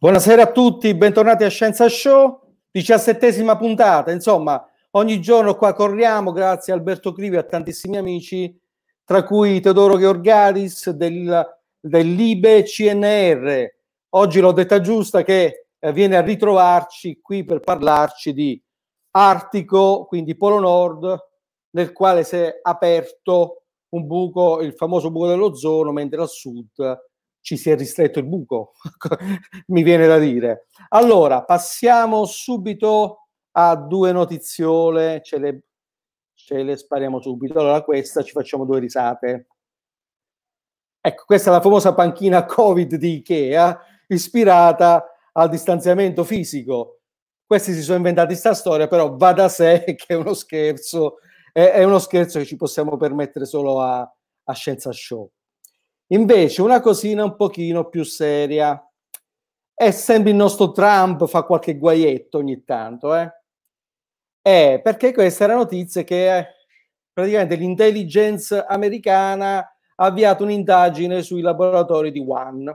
Buonasera a tutti, bentornati a Scienza Show, diciassettesima puntata. Insomma, ogni giorno qua corriamo, grazie a Alberto Crivi e a tantissimi amici, tra cui Teodoro Gheorgaris del, del Libe CNR. Oggi l'ho detta giusta che eh, viene a ritrovarci qui per parlarci di Artico, quindi Polo Nord, nel quale si è aperto un buco, il famoso buco dell'ozono, mentre al sud ci si è ristretto il buco, mi viene da dire. Allora, passiamo subito a due notiziole, ce le, ce le spariamo subito. Allora, questa ci facciamo due risate. Ecco, questa è la famosa panchina Covid di Ikea, ispirata al distanziamento fisico. Questi si sono inventati questa storia, però va da sé che è uno scherzo, è, è uno scherzo che ci possiamo permettere solo a, a Scienza Show. Invece una cosina un pochino più seria. È sempre il nostro Trump fa qualche guaietto ogni tanto, eh? È eh, perché questa era notizia che eh, praticamente l'intelligence americana ha avviato un'indagine sui laboratori di Wuhan,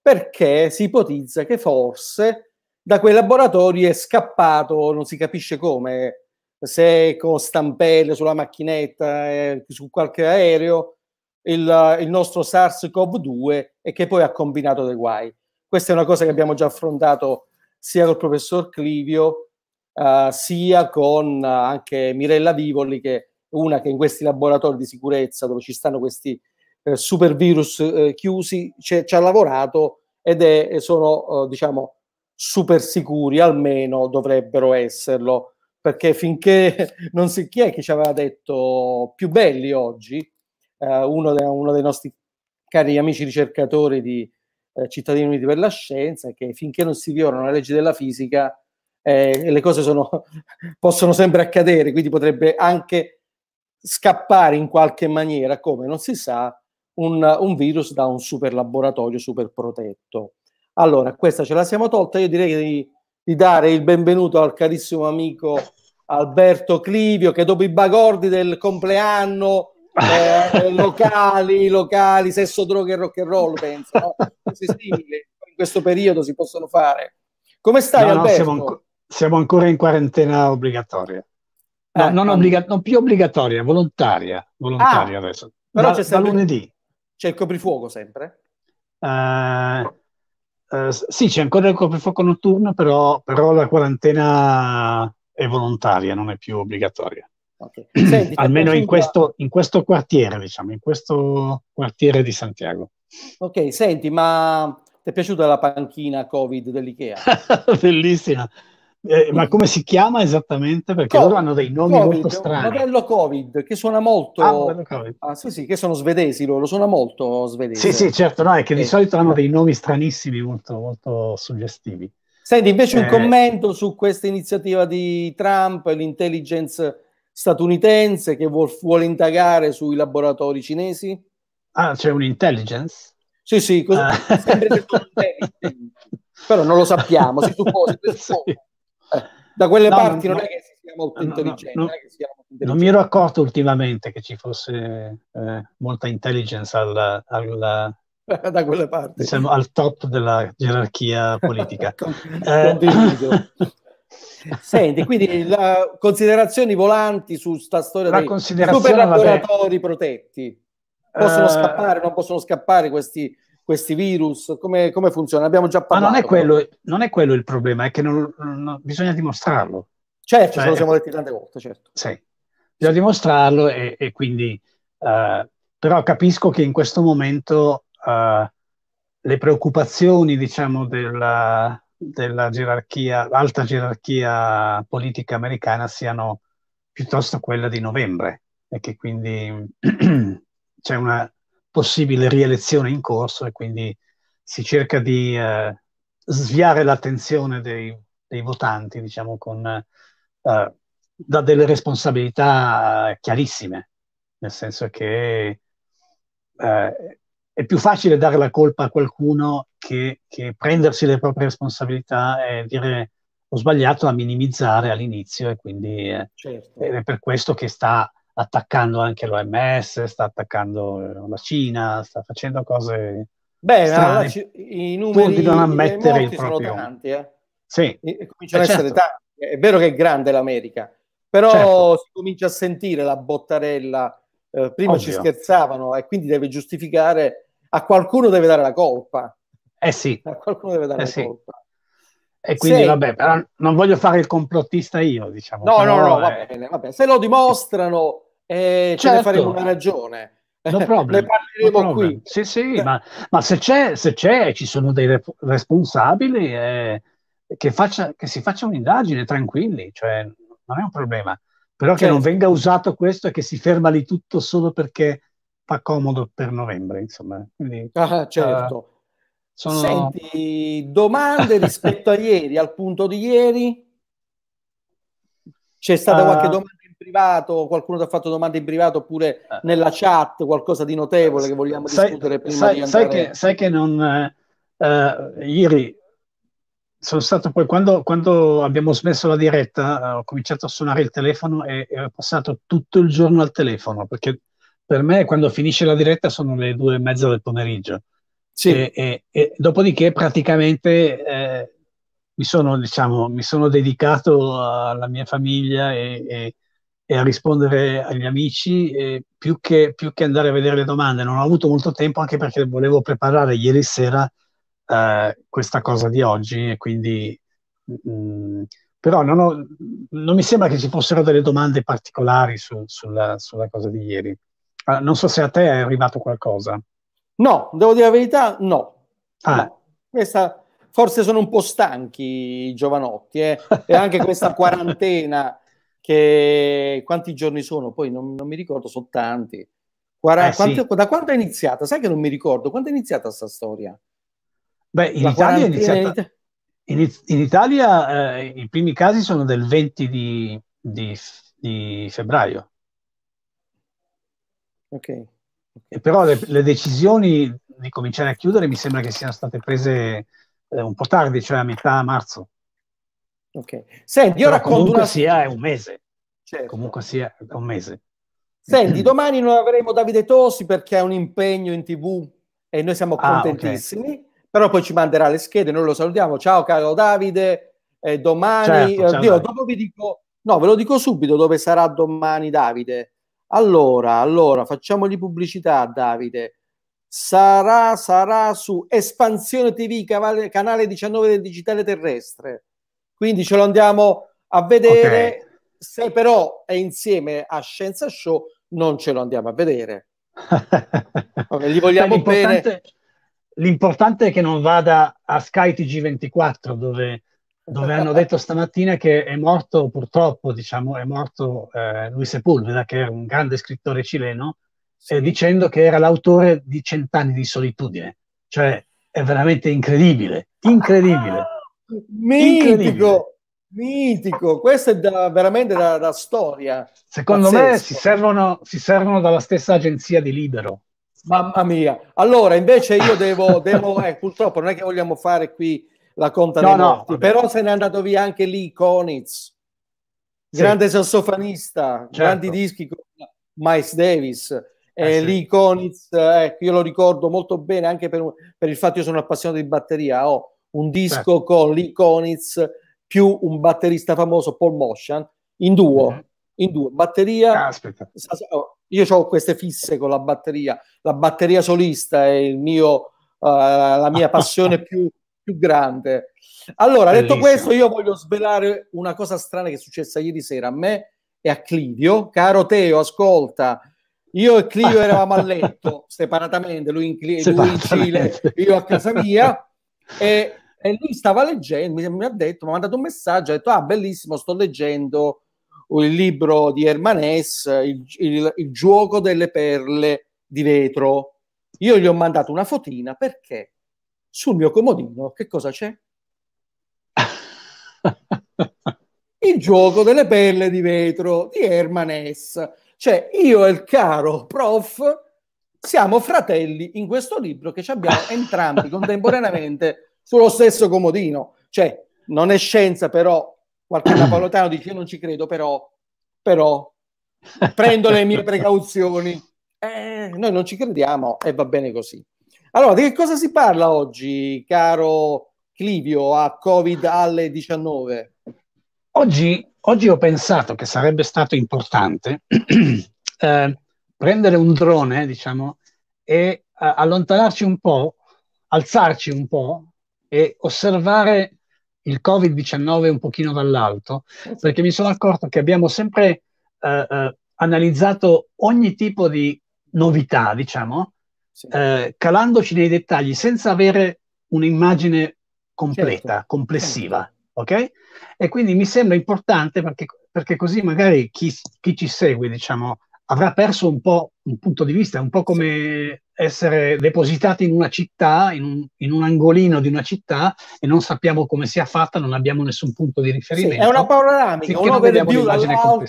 perché si ipotizza che forse da quei laboratori è scappato, non si capisce come, se con stampelle sulla macchinetta, eh, su qualche aereo, il, eh, il nostro SARS-CoV-2 e che poi ha combinato dei guai. Questa è una cosa che abbiamo già affrontato sia col professor Clivio, uh, sia con eh, anche Mirella Vivoli, che è una che in questi laboratori di sicurezza dove ci stanno questi eh, super virus eh, chiusi, ci ha lavorato ed è, sono, eh, diciamo, super sicuri, almeno dovrebbero esserlo perché finché non si chi è che ci aveva detto più belli oggi eh, uno, de- uno, dei nostri cari amici ricercatori di eh, Cittadini Uniti per la Scienza, che finché non si violano le leggi della fisica, eh, le cose sono, possono sempre accadere, quindi potrebbe anche scappare in qualche maniera, come non si sa, un, un virus da un super laboratorio super protetto. Allora, questa ce la siamo tolta, io direi di, di dare il benvenuto al carissimo amico Alberto Clivio che dopo i bagordi del compleanno eh, eh, locali, locali, sesso, droga e rock and roll, penso. No? simili in questo periodo si possono fare. Come stai, no, no siamo, anco- siamo, ancora in quarantena obbligatoria. No, eh, non, obbliga- non, più obbligatoria, volontaria. Volontaria ah, adesso. Però da, c'è sempre, lunedì. C'è il coprifuoco sempre? Uh, uh, sì, c'è ancora il coprifuoco notturno, però, però la quarantena è volontaria, non è più obbligatoria. Okay. Senti, Almeno in questo, in questo, quartiere, diciamo, in questo quartiere di Santiago. Ok, senti, ma ti è piaciuta la panchina Covid dell'IKEA? Bellissima. Eh, ma come si chiama esattamente? Perché COVID, loro hanno dei nomi COVID, molto strani. Il Modello Covid, che suona molto... Ah, ah, sì, sì, che sono svedesi loro, suona molto svedese. Sì, sì, certo, no, è che eh. di solito hanno dei nomi stranissimi, molto, molto suggestivi. Senti, invece eh. un commento su questa iniziativa di Trump, l'intelligence statunitense che vuol, vuole indagare sui laboratori cinesi? Ah, c'è un'intelligence? Sì, sì, ah. così, però non lo sappiamo, si suppone. sì. eh, da quelle no, parti non, non, è che sia molto no, intelligente. No, non, non, mi ero accorto ultimamente che ci fosse eh, molta intelligence alla, alla da quelle parti. Siamo al top della gerarchia politica. eh, Senti, quindi la, considerazioni volanti su sta storia la dei super laboratori protetti. Possono uh, scappare, non possono scappare questi, questi virus? Come, come funziona? Abbiamo già parlato. Ma non è quello, non è quello il problema, è che non, non, bisogna dimostrarlo. Certo, cioè, ce lo siamo eh, detti tante volte, certo. Sì, bisogna dimostrarlo e, e quindi... Uh, però capisco che in questo momento uh, le preoccupazioni, diciamo, della, della gerarchia, l'alta gerarchia politica americana siano piuttosto quella di novembre e che quindi c'è una possibile rielezione in corso e quindi si cerca di eh, sviare l'attenzione dei, dei, votanti, diciamo, con, eh, da delle responsabilità chiarissime, nel senso che eh, è più facile dare la colpa a qualcuno che, che prendersi le proprie responsabilità è dire ho sbagliato a minimizzare all'inizio e quindi eh, certo. è per questo che sta attaccando anche l'OMS, sta attaccando eh, la Cina, sta facendo cose Beh, strane. C- i numeri non ammettere il proprio... tanti, eh. Sì. E, cominciano eh, certo. essere tanti. È vero che è grande l'America, però certo. si comincia a sentire la bottarella. Eh, prima Ovvio. ci scherzavano e quindi deve giustificare, a qualcuno deve dare la colpa. Eh sì. Eh, qualcuno deve dare eh sì. colpa. E quindi, se... vabbè, però non voglio fare il complottista io, diciamo. No, no, no, è... va bene, va bene. Se lo dimostrano, eh, certo. ce ne certo. faremo una ragione. No problem, ne parleremo no qui. Sì, sì, ma, ma se, c'è, se, c'è, ci sono dei rep- responsabili, eh, che, faccia, che, si faccia un'indagine tranquilli, cioè non è un problema. Però certo. che non venga usato questo e che si ferma lì tutto solo perché fa comodo per novembre, insomma. Quindi, ah, certo. Uh, sono... Senti, domande rispetto a ieri, al punto di ieri? C'è stata uh... qualche eh. domanda in privato, qualcuno ti ha fatto domande in privato oppure eh. nella chat, qualcosa di notevole che vogliamo sai, discutere prima sai, di andare? Sai che, sai che non... Uh, ieri sono stato poi quando, quando, abbiamo smesso la diretta ho cominciato a suonare il telefono e, e, ho passato tutto il giorno al telefono perché per me quando finisce la diretta sono le due e mezza del pomeriggio sì. E, e, e dopodiché praticamente eh, mi, sono, diciamo, mi, sono, dedicato alla mia famiglia e, e a rispondere agli amici più che, più, che, andare a vedere le domande. Non ho avuto molto tempo anche perché volevo preparare ieri sera eh, questa cosa di oggi e quindi... Mh, mm, però non, ho, non, mi sembra che ci fossero delle domande particolari su, sulla, sulla, cosa di ieri. Uh, non so se a te è arrivato qualcosa. No, devo dire la verità, no. Ah. Questa, forse sono un po' stanchi i giovanotti eh? e anche questa quarantena che quanti giorni sono? Poi non, non mi ricordo, sono tanti. Quara, eh, quanti, sì. Da quando è iniziata? Sai che non mi ricordo, quando è iniziata questa storia? Beh, in La Italia è iniziata... In, in Italia eh, i primi casi sono del 20 di, di, di febbraio. Ok. Però le, le, decisioni di cominciare a chiudere mi sembra che siano state prese eh, un po' tardi, cioè a metà marzo. Ok. Senti, io racconto comunque una... sia un mese. Certo. Comunque sia un mese. Senti, domani non avremo Davide Tosi perché ha un impegno in tv e noi siamo contentissimi, ah, okay. però poi ci manderà le schede, noi lo salutiamo. Ciao caro Davide, eh, domani... Certo, oddio, dopo vi dico... No, ve lo dico subito dove sarà domani Davide. Allora, allora, facciamogli pubblicità, Davide. Sarà, sarà su Espansione TV, canale 19 del digitale terrestre. Quindi ce lo andiamo a vedere. Okay. Se però è insieme a Scienza Show, non ce lo andiamo a vedere. okay, gli vogliamo l'importante, bene. L'importante è che non vada a Sky TG24, dove dove hanno detto stamattina che è morto, purtroppo, diciamo, è morto eh, Luis Sepulveda, che era un grande scrittore cileno, sì. eh, dicendo che era l'autore di Cent'anni di solitudine. Cioè, è veramente incredibile, incredibile. Mitico, incredibile. mitico. Questo è da, veramente da, da, storia. Secondo Pazzesco. me si servono, si servono dalla stessa agenzia di Libero. Mamma mia. Allora, invece io devo, devo eh, purtroppo non è che vogliamo fare qui la conta no, dei no, morti. Però se n'è andato via anche lì Konitz, grande sì. sassofanista, certo. grandi dischi con Miles Davis. Eh, eh sì. Lee Konitz, ecco, io lo ricordo molto bene anche per, per il fatto che io sono appassionato di batteria. Ho un disco certo. con Lee Konitz più un batterista famoso, Paul Motion, in duo. Mm-hmm. In due batteria. Aspetta. Oh, io ho queste fisse con la batteria. La batteria solista è il mio, uh, la mia passione più più grande. Allora, Bellissimo. detto questo, io voglio svelare una cosa strana che è successa ieri sera a me e a Clivio. Caro Teo, ascolta, io e Clivio eravamo a letto separatamente, lui in, Cli- separatamente. Lui in Cile, io a casa mia, e, e lui stava leggendo, mi, mi ha detto, mi ha mandato un messaggio, ha detto, ah, bellissimo, sto leggendo il libro di Hermanès, il, il, il, gioco delle perle di vetro. Io gli ho mandato una fotina perché sul mio comodino che cosa c'è? il gioco delle pelle di vetro di Herman S. Cioè, io e il caro prof siamo fratelli in questo libro che ci abbiamo entrambi contemporaneamente sullo stesso comodino. Cioè, non è scienza, però qualche napoletano dice io non ci credo, però, però prendo le mie precauzioni. Eh, noi non ci crediamo e va bene così. Allora, di che cosa si parla oggi, caro Clivio, a Covid alle 19? Oggi, oggi ho pensato che sarebbe stato importante eh, prendere un drone, diciamo, e eh, allontanarci un po', alzarci un po' e osservare il Covid-19 un pochino dall'alto, eh perché mi sono accorto che abbiamo sempre eh, eh analizzato ogni tipo di novità, diciamo, eh, calandoci nei dettagli senza avere un'immagine completa, certo. complessiva. Certo. Ok? E quindi mi sembra importante perché, perché così magari chi, chi, ci segue, diciamo, avrà perso un po' un punto di vista, è un po' come essere depositati in una città, in un, in un, angolino di una città e non sappiamo come sia fatta, non abbiamo nessun punto di riferimento. Sì, è una panoramica, uno vede più dall'alto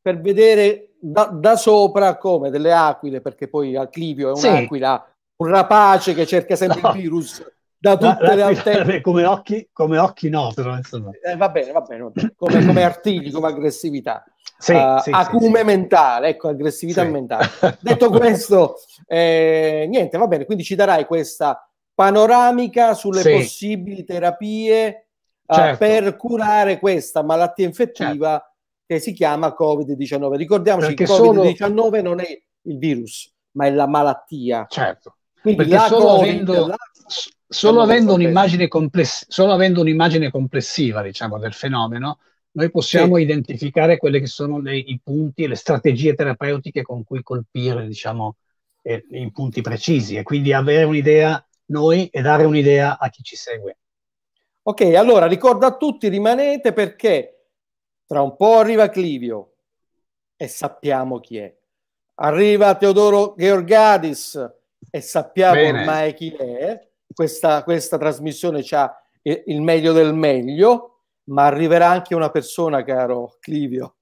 per vedere da, da, sopra come delle aquile, perché poi Clivio è un'aquila, sì. un rapace che cerca sempre no. il virus da tutte la, le altre... Come occhi, come occhi no, però insomma. Eh, va bene, va bene, va bene. Come, come artigli, come aggressività. Sì, uh, sì, acume sì, mentale, ecco, aggressività mentale. Detto questo, eh, niente, va bene, quindi ci darai questa panoramica sulle possibili terapie ah, certo. uh, per curare questa malattia infettiva certo che si chiama Covid-19. Ricordiamoci che il Covid-19 solo... non è il virus, ma è la malattia. Certo. Quindi Perché solo COVID, avendo, la... solo, avendo compless... solo, avendo un'immagine complessiva diciamo, del fenomeno, noi possiamo sì. identificare quelli che sono le, i punti, e le strategie terapeutiche con cui colpire diciamo, eh, i punti precisi e quindi avere un'idea noi e dare un'idea a chi ci segue. Ok, allora ricordo a tutti, rimanete perché tra un po' arriva Clivio e sappiamo chi è. Arriva Teodoro Georgadis e sappiamo Bene. ormai chi è. Questa, questa trasmissione ha il meglio del meglio, ma arriverà anche una persona, caro Clivio.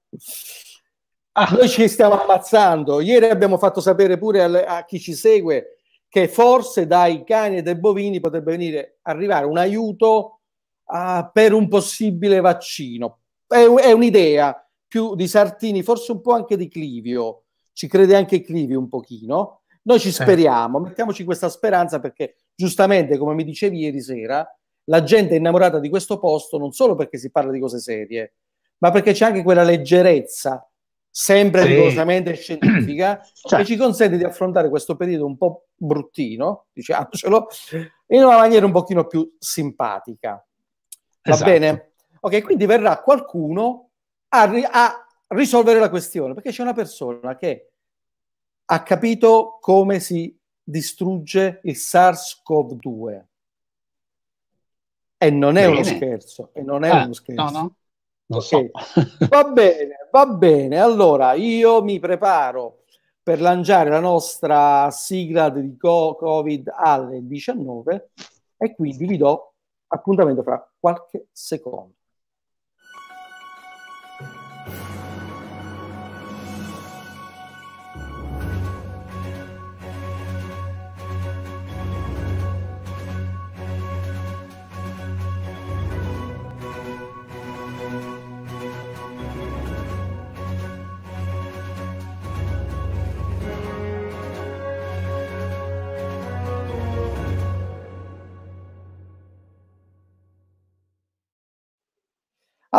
Ah. Noi ci stiamo ammazzando. Ieri abbiamo fatto sapere pure a, a chi ci segue che forse dai cani e dai bovini potrebbe venire, arrivare un aiuto uh, per un possibile vaccino è, è un'idea più di Sartini, forse un po' anche di Clivio, ci crede anche Clivio un pochino. Noi ci speriamo, eh. mettiamoci questa speranza perché giustamente, come mi dicevi ieri sera, la gente è innamorata di questo posto non solo perché si parla di cose serie, ma perché c'è anche quella leggerezza, sempre sì. rigorosamente scientifica, cioè. che ci consente di affrontare questo periodo un po' bruttino, diciamocelo, in una maniera un pochino più simpatica. Va esatto. bene? Ok, quindi verrà qualcuno a, ri- a risolvere la questione, perché c'è una persona che ha capito come si distrugge il SARS-CoV-2. E non è bene. uno scherzo, e non è eh, uno scherzo. No, no. Okay. So. va bene, va bene. Allora, io mi preparo per lanciare la nostra sigla di Covid alle 19 e quindi vi do appuntamento fra qualche secondo.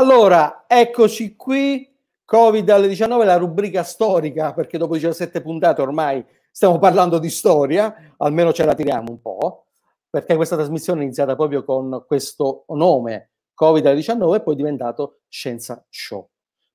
Allora, eccoci qui, Covid alle 19, la rubrica storica, perché dopo 17 puntate ormai stiamo parlando di storia, almeno ce la tiriamo un po', perché questa trasmissione è iniziata proprio con questo nome, Covid alle 19, e poi è diventato Scienza Show.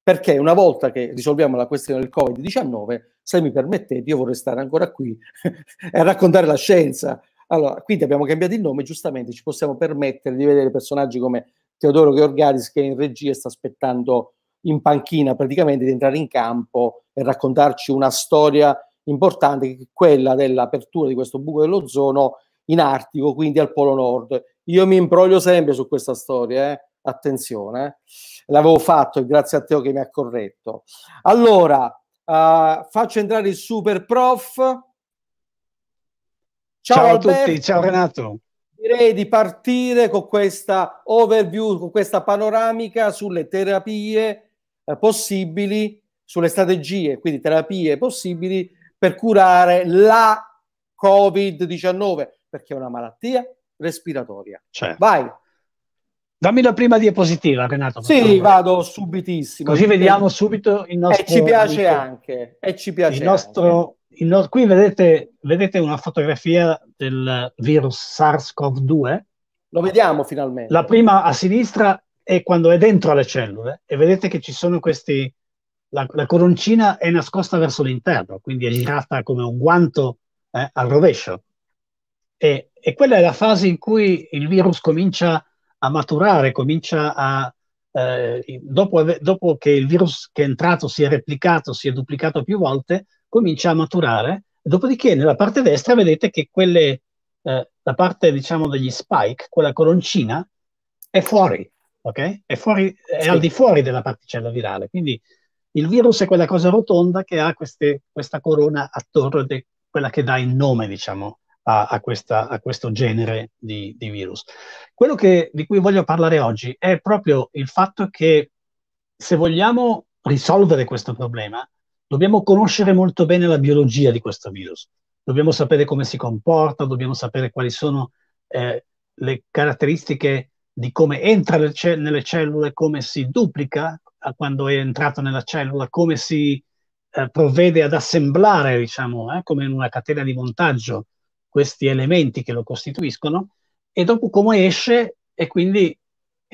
Perché una volta che risolviamo la questione del Covid-19, se mi permettete, io vorrei stare ancora qui e raccontare la scienza. Allora, quindi abbiamo cambiato il nome, giustamente ci possiamo permettere di vedere personaggi come Teodoro Gheorgharis che è in regia e sta aspettando in panchina praticamente di entrare in campo e raccontarci una storia importante che è quella dell'apertura di questo buco dell'ozono in Artico, quindi al Polo Nord. Io mi imbroglio sempre su questa storia, eh? attenzione, eh? l'avevo fatto e grazie a Teo che mi ha corretto. Allora, uh, faccio entrare il super prof. Ciao, ciao a tutti, ciao Renato direi di partire con questa overview, con questa panoramica sulle terapie eh, possibili, sulle strategie, quindi terapie possibili per curare la Covid-19, perché è una malattia respiratoria. Certo. Vai. Dammi la prima diapositiva, Renato. Sì, vado subitissimo. Così vediamo subito il eh, nostro... E ci piace amico, anche. E eh, ci piace il nostro Nord, qui vedete, vedete, una fotografia del virus SARS-CoV-2. Lo vediamo finalmente. La prima a sinistra è quando è dentro le cellule e vedete che ci sono questi... La, la coroncina è nascosta verso l'interno, quindi è girata come un guanto eh, al rovescio. E, e, quella è la fase in cui il virus comincia a maturare, comincia a... Eh, dopo, dopo che il virus che è entrato si è replicato, si è duplicato più volte, comincia a maturare, dopodiché nella parte destra vedete che quelle, eh, la parte diciamo degli spike, quella coloncina, è fuori, ok? È, fuori, è sì. al di fuori della particella virale, quindi il virus è quella cosa rotonda che ha queste, questa corona attorno, de, quella che dà il nome diciamo a, a, questa, a questo genere di, di virus. Quello che, di cui voglio parlare oggi è proprio il fatto che se vogliamo risolvere questo problema, Dobbiamo conoscere molto bene la biologia di questo virus, dobbiamo sapere come si comporta, dobbiamo sapere quali sono eh, le caratteristiche di come entra le ce- nelle cellule, come si duplica quando è entrato nella cellula, come si eh, provvede ad assemblare, diciamo, eh, come in una catena di montaggio, questi elementi che lo costituiscono, e dopo come esce e quindi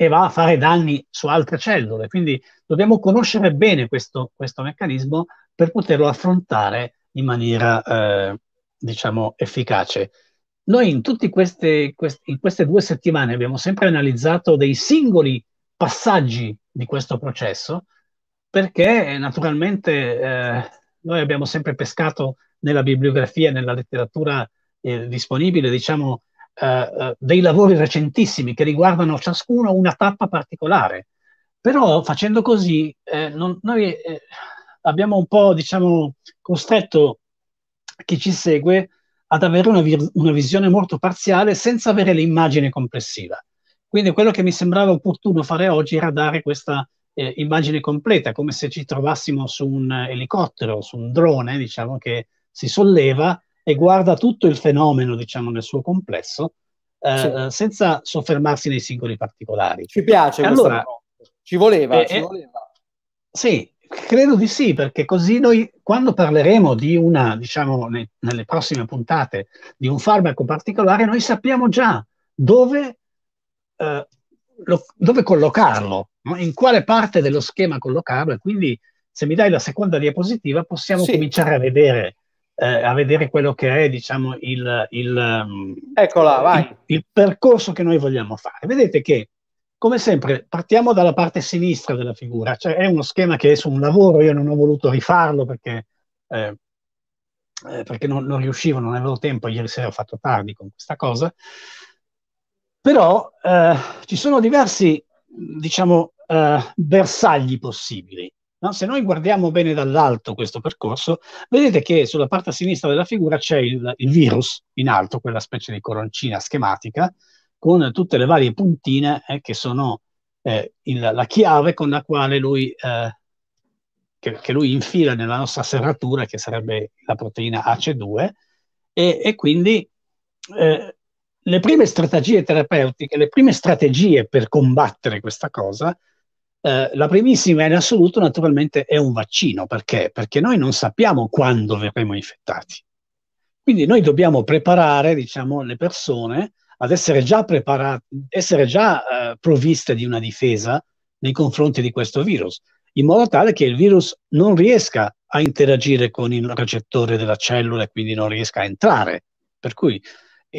e va a fare danni su altre cellule. Quindi dobbiamo conoscere bene questo, questo meccanismo per poterlo affrontare in maniera, eh, diciamo, efficace. Noi in, queste, queste due settimane abbiamo sempre analizzato dei singoli passaggi di questo processo, perché naturalmente eh, noi abbiamo sempre pescato nella bibliografia, nella letteratura eh, disponibile, diciamo, eh, eh, dei lavori recentissimi che riguardano ciascuno una tappa particolare. Però facendo così eh, non, noi eh, abbiamo un po', diciamo, costretto chi ci segue ad avere una, vir- una visione molto parziale senza avere l'immagine complessiva. Quindi quello che mi sembrava opportuno fare oggi era dare questa eh, immagine completa, come se ci trovassimo su un eh, elicottero, su un drone, diciamo, che si solleva e guarda tutto il fenomeno, diciamo, nel suo complesso, eh, sì. Eh, senza soffermarsi nei singoli particolari. Ci piace allora, ci voleva, eh, ci voleva. Sì, credo di sì, perché così noi quando parleremo di una, diciamo, nei, nelle prossime puntate, di un farmaco particolare, noi sappiamo già dove, eh, lo, dove collocarlo, no? in quale parte dello schema collocarlo e quindi se mi dai la seconda diapositiva possiamo sì. cominciare a vedere eh, a vedere quello che è diciamo, il, il, ehm, Eccola, il, il, percorso che noi vogliamo fare. Vedete che, come sempre, partiamo dalla parte sinistra della figura, cioè è uno schema che è su un lavoro, io non ho voluto rifarlo perché, eh, eh perché non, non, riuscivo, non avevo tempo, ieri sera ho fatto tardi con questa cosa, però eh, ci sono diversi, diciamo, eh, bersaglli possibili. No? Se noi guardiamo bene dall'alto questo percorso, vedete che sulla parte sinistra della figura c'è il, il virus in alto, quella specie di coroncina schematica, con tutte le varie puntine eh, che sono eh, il, la chiave con la quale lui, eh, che, che lui infila nella nostra serratura, che sarebbe la proteina AC2, e, e quindi eh, le prime strategie terapeutiche, le prime strategie per combattere questa cosa eh, la primissima in assoluto naturalmente è un vaccino, perché? Perché noi non sappiamo quando verremo infettati. Quindi noi dobbiamo preparare diciamo, le persone ad essere già essere già eh, provviste di una difesa nei confronti di questo virus, in modo tale che il virus non riesca a interagire con il recettore della cellula e quindi non riesca a entrare. Per cui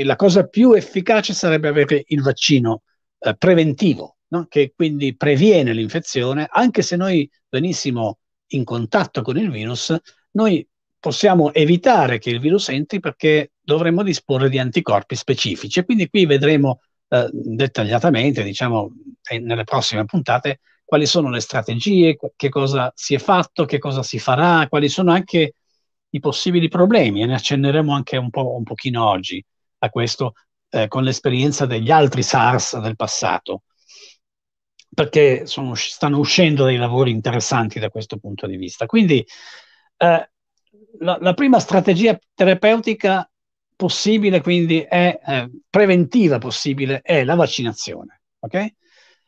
la cosa più efficace sarebbe avere il vaccino eh, preventivo, no? che quindi previene l'infezione, anche se noi venissimo in contatto con il virus, noi possiamo evitare che il virus entri perché dovremmo disporre di anticorpi specifici. E quindi qui vedremo eh, dettagliatamente, diciamo, eh, nelle prossime puntate, quali sono le strategie, che cosa si è fatto, che cosa si farà, quali sono anche i possibili problemi e ne accenneremo anche un, po', un pochino oggi a questo eh, con l'esperienza degli altri SARS del passato perché sono, stanno uscendo dei lavori interessanti da questo punto di vista. Quindi eh, la, la, prima strategia terapeutica possibile, quindi è eh, preventiva possibile, è la vaccinazione. Okay?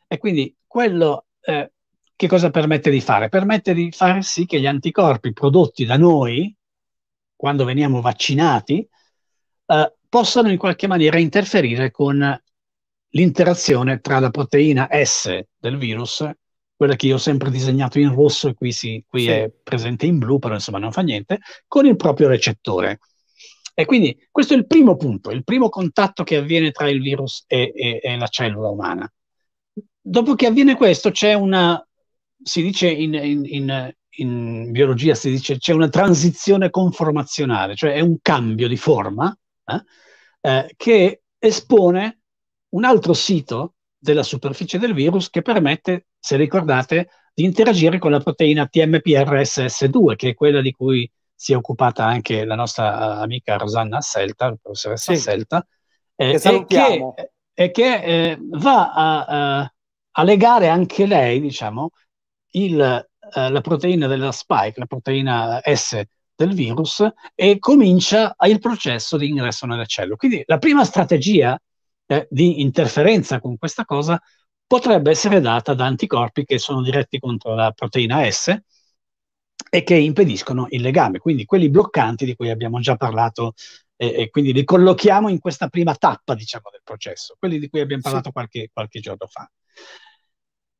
E quindi quello eh, che cosa permette di fare? Permette di fare sì che gli anticorpi prodotti da noi, quando veniamo vaccinati, eh, possano in qualche maniera interferire con l'interazione tra la proteina S del virus, quella che io ho sempre disegnato in rosso e qui, si, qui sì. è presente in blu, però insomma non fa niente, con il proprio recettore. E quindi questo è il primo punto, il primo contatto che avviene tra il virus e, e, e la cellula umana. Dopo che avviene questo c'è una, si dice in, in, in, in biologia, si dice c'è una transizione conformazionale, cioè è un cambio di forma eh, eh, che espone un altro sito della superficie del virus che permette, se ricordate, di interagire con la proteina TMPRSS2, che è quella di cui si è occupata anche la nostra eh, amica Rosanna Selta, la professoressa sì, Asselta, eh, che e che, e che eh, va a, a, eh, a, legare anche lei, diciamo, il, eh, la proteina della spike, la proteina S del virus, e comincia il processo di ingresso nella cellula. Quindi la prima strategia eh, di interferenza con questa cosa potrebbe essere data da anticorpi che sono diretti contro la proteina S e che impediscono il legame, quindi quelli bloccanti di cui abbiamo già parlato eh, e quindi li collochiamo in questa prima tappa diciamo, del processo, quelli di cui abbiamo parlato sì. qualche, qualche giorno fa.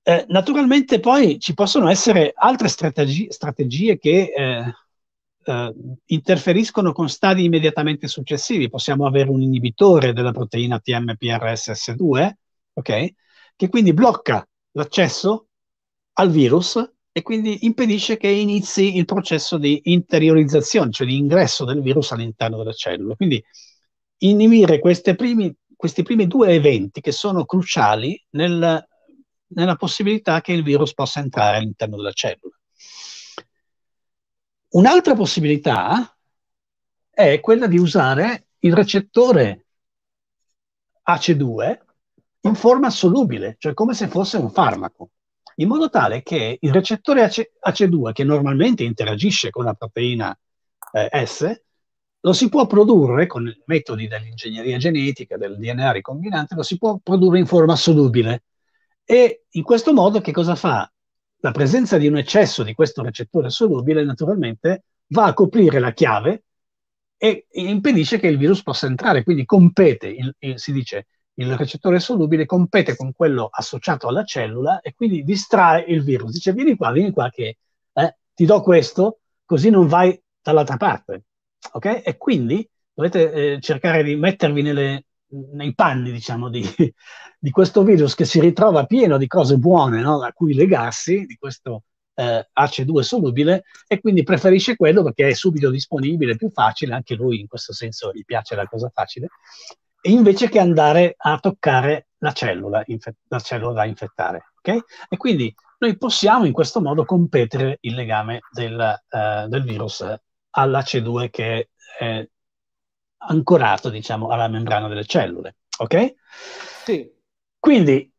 Eh, naturalmente poi ci possono essere altre strategi- strategie che eh, eh, interferiscono con stadi immediatamente successivi. Possiamo avere un inibitore della proteina TMPRSS2, okay, che quindi blocca l'accesso al virus e quindi impedisce che inizi il processo di interiorizzazione, cioè di ingresso del virus all'interno della cellula. Quindi inibire primi, questi primi due eventi che sono cruciali nel, nella possibilità che il virus possa entrare all'interno della cellula. Un'altra possibilità è quella di usare il recettore AC2 in forma solubile, cioè come se fosse un farmaco, in modo tale che il recettore AC2, che normalmente interagisce con la proteina eh, S, lo si può produrre con metodi dell'ingegneria genetica, del DNA ricombinante, lo si può produrre in forma solubile. E in questo modo che cosa fa? La presenza di un eccesso di questo recettore solubile naturalmente va a coprire la chiave e, impedisce che il virus possa entrare, quindi compete, il, il, si dice, il recettore solubile compete con quello associato alla cellula e quindi distrae il virus. Dice vieni qua, vieni qua che eh, ti do questo, così non vai dall'altra parte. Okay? E quindi dovete eh, cercare di mettervi nelle nei panni, diciamo, di, di, questo virus che si ritrova pieno di cose buone no? a cui legarsi, di questo eh, AC2 solubile, e quindi preferisce quello perché è subito disponibile, più facile, anche lui in questo senso gli piace la cosa facile, e invece che andare a toccare la cellula, infe- la cellula da infettare. Okay? E quindi noi possiamo in questo modo competere il legame del, eh, del virus all'AC2 che è ancorato, diciamo, alla membrana delle cellule, ok? Sì. Quindi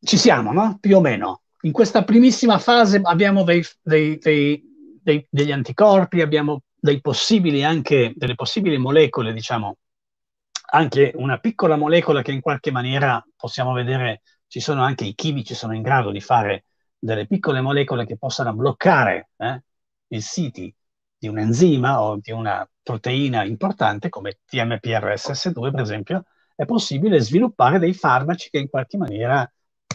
ci siamo, no? Più o meno. In questa primissima fase abbiamo dei, dei, dei, degli anticorpi, abbiamo possibili anche, delle possibili molecole, diciamo, anche una piccola molecola che in qualche maniera possiamo vedere, ci sono anche i chimici, sono in grado di fare delle piccole molecole che possano bloccare eh, il siti di un enzima o di una proteina importante come TMPRSS2, per esempio, è possibile sviluppare dei farmaci che in qualche maniera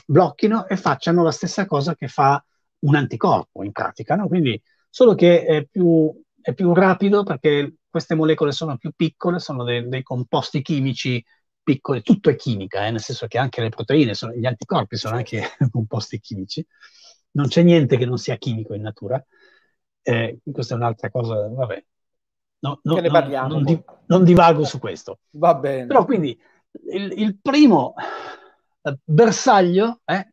blocchino e facciano la stessa cosa che fa un anticorpo in pratica, no? Quindi solo che è più, è più, rapido perché queste molecole sono più piccole, sono dei, dei composti chimici piccoli, tutto è chimica, eh? nel senso che anche le proteine, sono, gli anticorpi sono anche composti chimici, non c'è niente che non sia chimico in natura, eh, questa è un'altra cosa, vabbè, no, no, ne parliamo, non, di, non, divago su questo. Va bene. Però quindi il, il primo eh, bersaglio eh,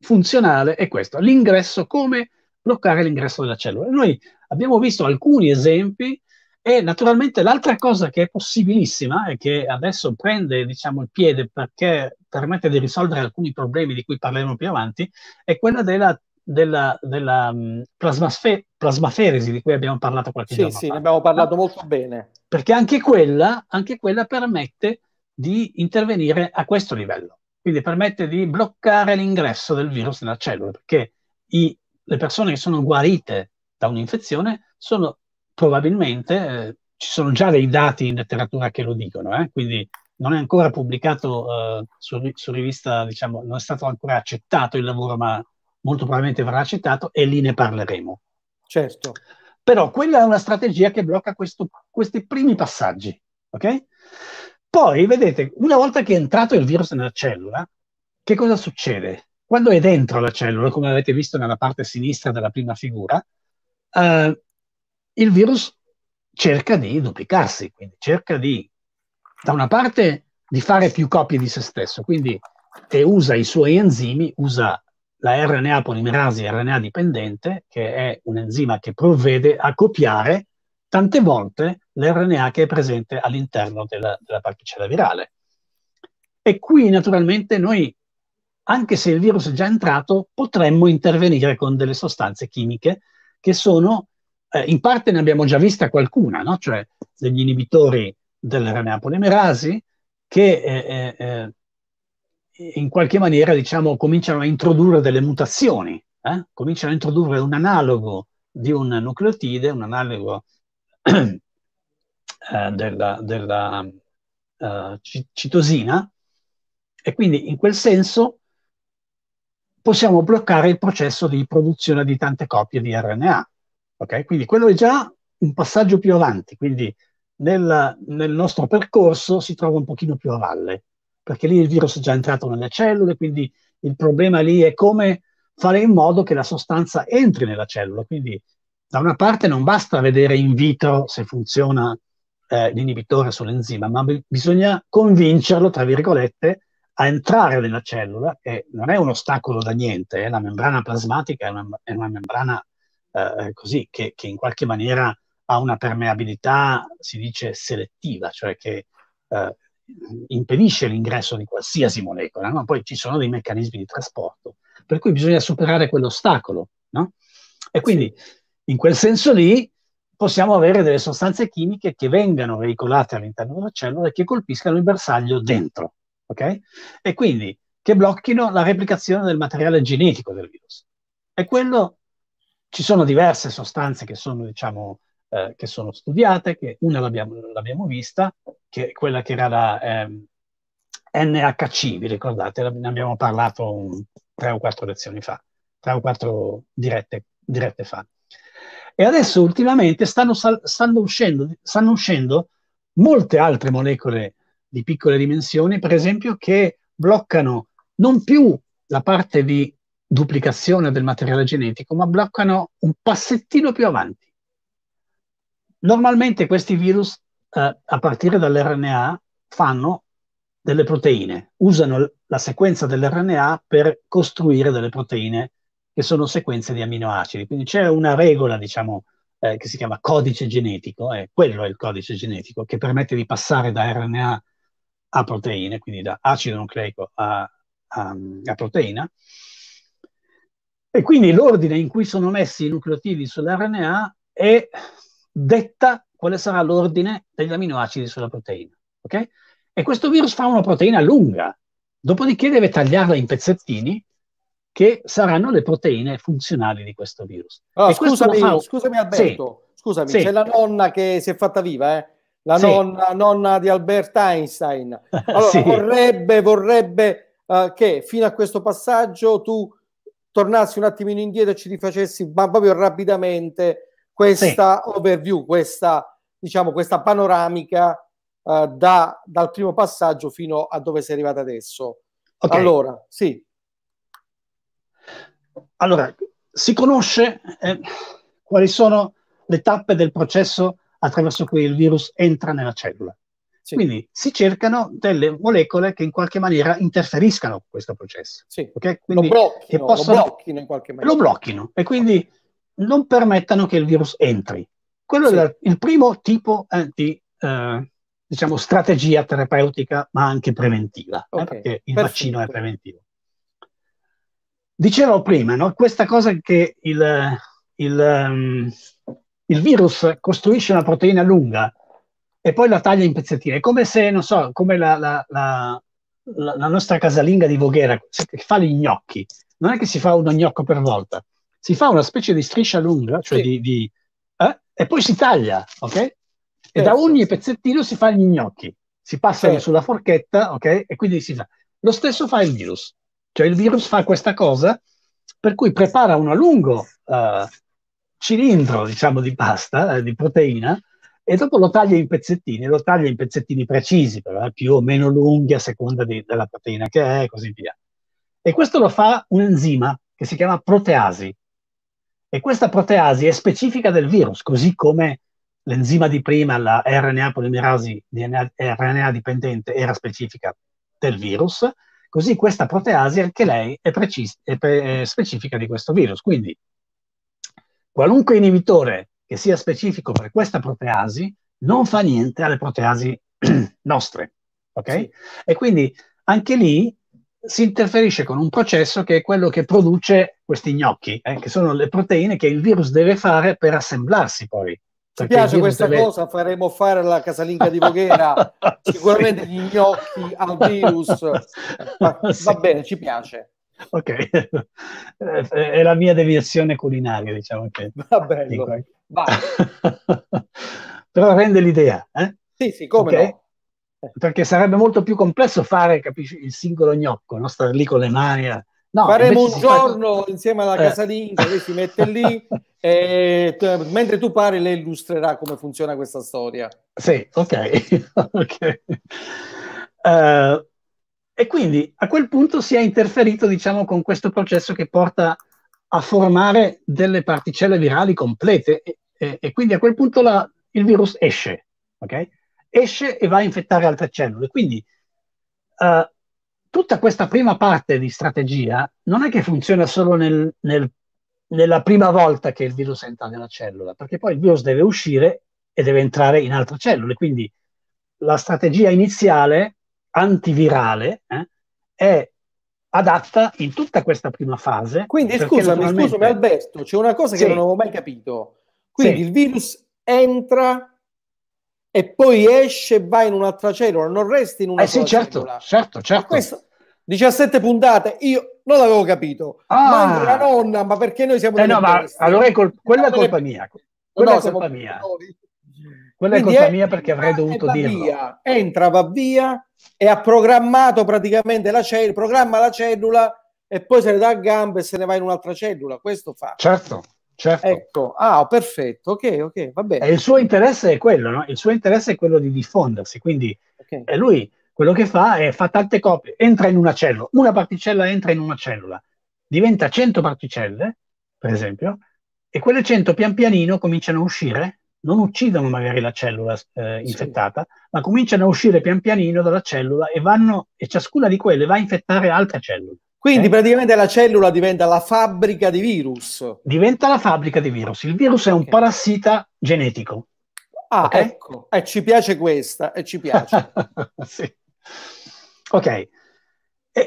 funzionale è questo, l'ingresso, come bloccare l'ingresso della cellula. Noi abbiamo visto alcuni esempi e naturalmente l'altra cosa che è possibilissima e che adesso prende diciamo, il piede perché permette di risolvere alcuni problemi di cui parleremo più avanti è quella della della, della mm, plasmasfe- plasmaferesi di cui abbiamo parlato qualche sì, giorno sì, fa. ne abbiamo parlato ah, molto bene. Perché anche quella, anche quella permette di intervenire a questo livello. Quindi permette di bloccare l'ingresso del virus nella cellula, perché i, le persone che sono guarite da un'infezione sono probabilmente, eh, ci sono già dei dati in letteratura che lo dicono, eh, quindi non è ancora pubblicato eh, su, su, rivista, diciamo, non è stato ancora accettato il lavoro, ma molto probabilmente verrà citato e lì ne parleremo. Certo. Però quella è una strategia che blocca questo, questi primi passaggi. Okay? Poi, vedete, una volta che è entrato il virus nella cellula, che cosa succede? Quando è dentro la cellula, come avete visto nella parte sinistra della prima figura, eh, il virus cerca di duplicarsi, quindi cerca di, da una parte, di fare più copie di se stesso, quindi e usa i suoi enzimi, usa la RNA polimerasi RNA dipendente, che è un enzima che provvede a copiare tante volte l'RNA che è presente all'interno della, della particella virale. E qui naturalmente noi, anche se il virus è già entrato, potremmo intervenire con delle sostanze chimiche che sono, eh, in parte ne abbiamo già vista qualcuna, no? cioè degli inibitori dell'RNA polimerasi che eh, eh, eh eh, in qualche maniera diciamo, cominciano a introdurre delle mutazioni, eh? cominciano a introdurre un analogo di un nucleotide, un analogo eh, della, della uh, citosina, e quindi in quel senso possiamo bloccare il processo di produzione di tante copie di RNA. Okay? Quindi quello è già un passaggio più avanti, quindi nel, nel nostro percorso si trova un pochino più a valle perché lì il virus è già entrato nelle cellule, quindi il problema lì è come fare in modo che la sostanza entri nella cellula. Quindi da una parte non basta vedere in vitro se funziona eh, l'inibitore sull'enzima, ma b- bisogna convincerlo, tra virgolette, a entrare nella cellula e non è un ostacolo da niente, eh, la membrana plasmatica è una, è una membrana eh, così che, che, in qualche maniera ha una permeabilità, si dice, selettiva, cioè che eh, impedisce l'ingresso di qualsiasi molecola, no? poi ci sono dei meccanismi di trasporto, per cui bisogna superare quell'ostacolo. No? E quindi in quel senso lì possiamo avere delle sostanze chimiche che vengano veicolate all'interno della cellula e che colpiscano il bersaglio dentro, ok? E quindi che blocchino la replicazione del materiale genetico del virus. E quello ci sono diverse sostanze che sono, diciamo, eh, che sono studiate, che una l'abbiamo, l'abbiamo, vista, che è quella che era la eh, NHC, vi ricordate? Ne abbiamo parlato un, tre o quattro lezioni fa, tre o quattro dirette, dirette fa. E adesso ultimamente stanno, stanno, uscendo, stanno uscendo molte altre molecole di piccole dimensioni, per esempio, che bloccano non più la parte di duplicazione del materiale genetico, ma bloccano un passettino più avanti. Normalmente questi virus, eh, a partire dall'RNA, fanno delle proteine, usano la sequenza dell'RNA per costruire delle proteine che sono sequenze di aminoacidi. Quindi c'è una regola, diciamo, eh, che si chiama codice genetico, eh, quello è il codice genetico che permette di passare da RNA a proteine, quindi da acido nucleico a, a, a proteina. E quindi l'ordine in cui sono messi i nucleotidi sull'RNA è detta quale sarà l'ordine degli aminoacidi sulla proteina. Okay? E questo virus fa una proteina lunga, dopodiché deve tagliarla in pezzettini che saranno le proteine funzionali di questo virus. Allora, ah, scusami, fa... scusami Alberto, sì. scusami, sì. c'è la nonna che si è fatta viva, eh? la sì. nonna, nonna, di Albert Einstein. Allora, vorrebbe, vorrebbe uh, che fino a questo passaggio tu tornassi un attimino indietro e ci rifacessi, ma proprio rapidamente, questa sì. overview, questa, diciamo, questa panoramica uh, da, dal primo passaggio fino a dove sei arrivata adesso. Okay. Allora, sì. Allora, si conosce eh, quali sono le tappe del processo attraverso cui il virus entra nella cellula. Sì. Quindi si cercano delle molecole che in qualche maniera interferiscano con questo processo. Sì. Okay? Quindi, lo blocchino, possono, lo blocchino in qualche maniera. Lo blocchino e quindi non permettano che il virus entri. Quello sì. è il primo tipo eh, di eh, diciamo, strategia terapeutica, ma anche preventiva, eh, okay. eh, perché il Perfetto. vaccino è preventivo. Dicevo prima, no? questa cosa che il, il, um, il, virus costruisce una proteina lunga e poi la taglia in pezzettini, è come se, non so, come la, la, la la, la, nostra casalinga di Voghera che fa gli gnocchi, non è che si fa uno gnocco per volta, si fa una specie di striscia lunga, cioè sì. di, di eh? e poi si taglia, ok? E certo. da ogni pezzettino si fa gli gnocchi, si passano certo. sulla forchetta, ok? E quindi si fa. Lo stesso fa il virus, cioè il virus fa questa cosa per cui prepara un lungo uh, cilindro, diciamo, di pasta, eh, di proteina, e dopo lo taglia in pezzettini, lo taglia in pezzettini precisi, però, eh, più o meno lunghi a seconda di, della proteina che è e così via. E questo lo fa un enzima che si chiama proteasi. E questa proteasi è specifica del virus, così come l'enzima di prima, la RNA polimerasi DNA, RNA dipendente, era specifica del virus, così questa proteasi anche lei è, precis- è, pre- è specifica di questo virus. Quindi qualunque inibitore che sia specifico per questa proteasi non fa niente alle proteasi nostre. Okay? E quindi anche lì si interferisce con un processo che è quello che produce questi gnocchi, eh, che sono le proteine che il virus deve fare per assemblarsi poi. Ti piace questa deve... cosa? Faremo fare alla casalinga di Voghera sicuramente sì. gli gnocchi al virus. Va, sì. bene, ci piace. Ok, eh, è la mia deviazione culinaria, diciamo che. Va bello, Però rende l'idea, eh? Sì, sì, come okay. no perché sarebbe molto più complesso fare capisci, il singolo gnocco, non stare lì con le mani. No, Faremo un giorno fa... insieme alla eh. casalinga lei si mette lì e mentre tu parli lei illustrerà come funziona questa storia. Sì, ok. okay. Uh, e quindi a quel punto si è interferito diciamo, con questo processo che porta a formare delle particelle virali complete e, e, e quindi a quel punto la, il virus esce. Okay? esce e va a infettare altre cellule. Quindi uh, tutta questa prima parte di strategia non è che funziona solo nel, nel, nella prima volta che il virus entra nella cellula, perché poi il virus deve uscire e deve entrare in altre cellule. Quindi la strategia iniziale antivirale eh, è adatta in tutta questa prima fase. Quindi scusami, naturalmente... scusami Alberto, c'è una cosa sì. che non avevo mai capito. Quindi sì. il virus entra e poi esce e va in un'altra cellula, non resti in una eh sì, cellula. certo, certo. certo. Questo, 17 puntate, io non l'avevo capito. Ah. la nonna, ma perché noi siamo... Eh no, ma allora è col- quella è colpa mia. Quella no, è colpa mia. Noi. Quella Quindi è colpa mia perché avrei dovuto dirlo. Via, entra, va via e ha programmato praticamente la cellula, programma la cellula e poi se ne dà a gambe e se ne va in un'altra cellula. Questo fa. Certo, Certo. Ecco, ah, oh, perfetto, ok, ok, va bene. E il suo interesse è quello, no? Il suo interesse è quello di diffondersi, quindi okay. lui quello che fa è fa tante copie, entra in una cellula, una particella entra in una cellula, diventa 100 particelle, per esempio, e quelle 100 pian pianino cominciano a uscire, non uccidono magari la cellula eh, infettata, sì. ma cominciano a uscire pian pianino dalla cellula e vanno, e ciascuna di quelle va a infettare altre cellule. Quindi eh? praticamente la cellula diventa la fabbrica di virus. Diventa la fabbrica di virus. Il virus è un okay. parassita genetico. Ah, okay? ecco. E eh, ci piace questa, e eh, ci piace. sì. Ok. E,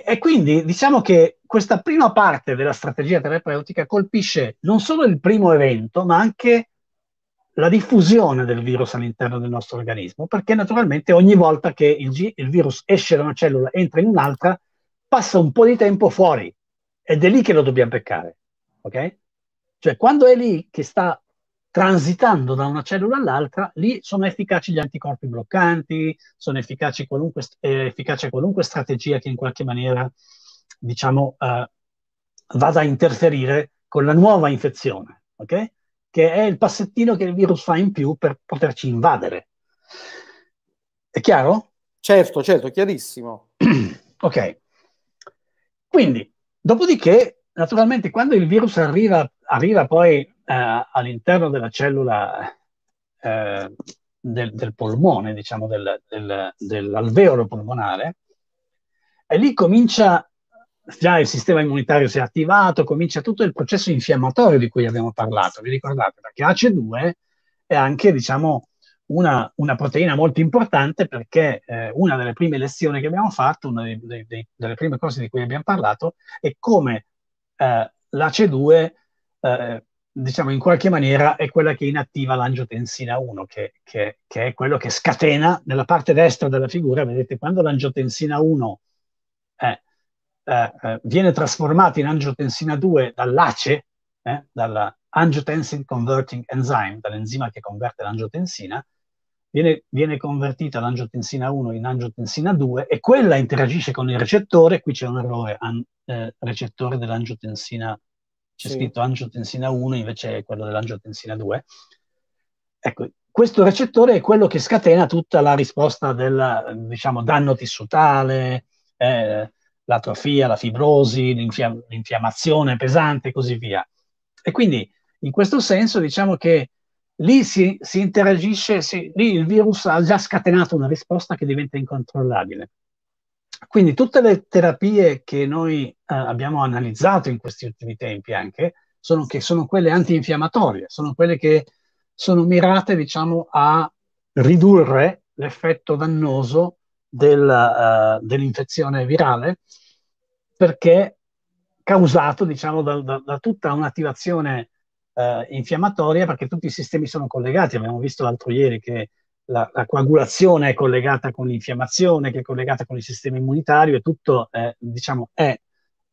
e, quindi diciamo che questa prima parte della strategia terapeutica colpisce non solo il primo evento, ma anche la diffusione del virus all'interno del nostro organismo, perché naturalmente ogni volta che il, il virus esce da una cellula, entra in un'altra, passa un po' di tempo fuori ed è lì che lo dobbiamo peccare, ok? Cioè quando è lì che sta transitando da una cellula all'altra, lì sono efficaci gli anticorpi bloccanti, sono efficaci qualunque, eh, efficace qualunque strategia che in qualche maniera, diciamo, eh, vada a interferire con la nuova infezione, ok? Che è il passettino che il virus fa in più per poterci invadere. È chiaro? Certo, certo, chiarissimo. ok. Quindi, dopodiché, naturalmente, quando il virus arriva, arriva poi eh, all'interno della cellula eh, del, del, polmone, diciamo del, del, dell'alveolo polmonare, e lì comincia già il sistema immunitario si è attivato, comincia tutto il processo infiammatorio di cui abbiamo parlato, vi ricordate? Perché AC2 è anche, diciamo, una, una proteina molto importante perché eh, una delle prime lezioni che abbiamo fatto, una dei, dei, delle prime cose di cui abbiamo parlato, è come eh, l'AC2, eh, diciamo in qualche maniera, è quella che inattiva l'angiotensina 1, che, che, che è quello che scatena nella parte destra della figura, vedete, quando l'angiotensina 1 eh, eh, eh, viene trasformata in angiotensina 2 dall'ACE, eh, dalla angiotensin converting enzyme, dall'enzima che converte l'angiotensina, viene, viene convertita l'angiotensina 1 in angiotensina 2 e quella interagisce con il recettore, qui c'è un errore, an, eh, recettore dell'angiotensina, c'è sì. scritto angiotensina 1 invece è quello dell'angiotensina 2. Ecco, questo recettore è quello che scatena tutta la risposta del diciamo, danno tissutale, eh, l'atrofia, la fibrosi, l'infiam- l'infiammazione pesante e così via. E quindi in questo senso diciamo che lì si, si interagisce, si, lì il virus ha già scatenato una risposta che diventa incontrollabile. Quindi tutte le terapie che noi eh, abbiamo analizzato in questi ultimi tempi anche, sono, che sono quelle antinfiammatorie, sono quelle che sono mirate diciamo, a ridurre l'effetto dannoso del, uh, dell'infezione virale perché causato diciamo, da, da, da tutta un'attivazione eh, infiammatoria perché tutti i sistemi sono collegati. Abbiamo visto l'altro ieri che la, la, coagulazione è collegata con l'infiammazione, che è collegata con il sistema immunitario e tutto è, diciamo, è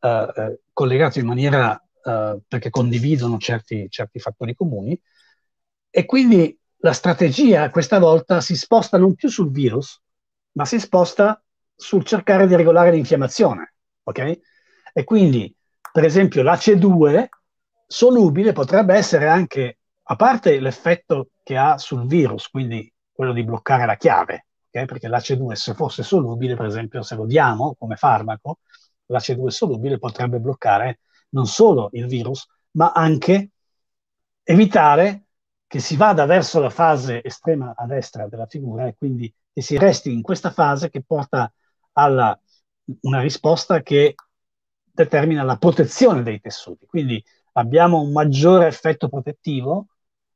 eh, eh, collegato in maniera eh, perché condividono certi, certi fattori comuni. E quindi la strategia questa volta si sposta non più sul virus, ma si sposta sul cercare di regolare l'infiammazione. Ok? E quindi, per esempio, l'AC2 solubile potrebbe essere anche, a parte l'effetto che ha sul virus, quindi quello di bloccare la chiave, okay? perché l'AC2 se fosse solubile, per esempio se lo diamo come farmaco, l'AC2 solubile potrebbe bloccare non solo il virus, ma anche evitare che si vada verso la fase estrema a destra della figura e quindi che si resti in questa fase che porta a una risposta che determina la protezione dei tessuti. Quindi abbiamo un maggiore effetto protettivo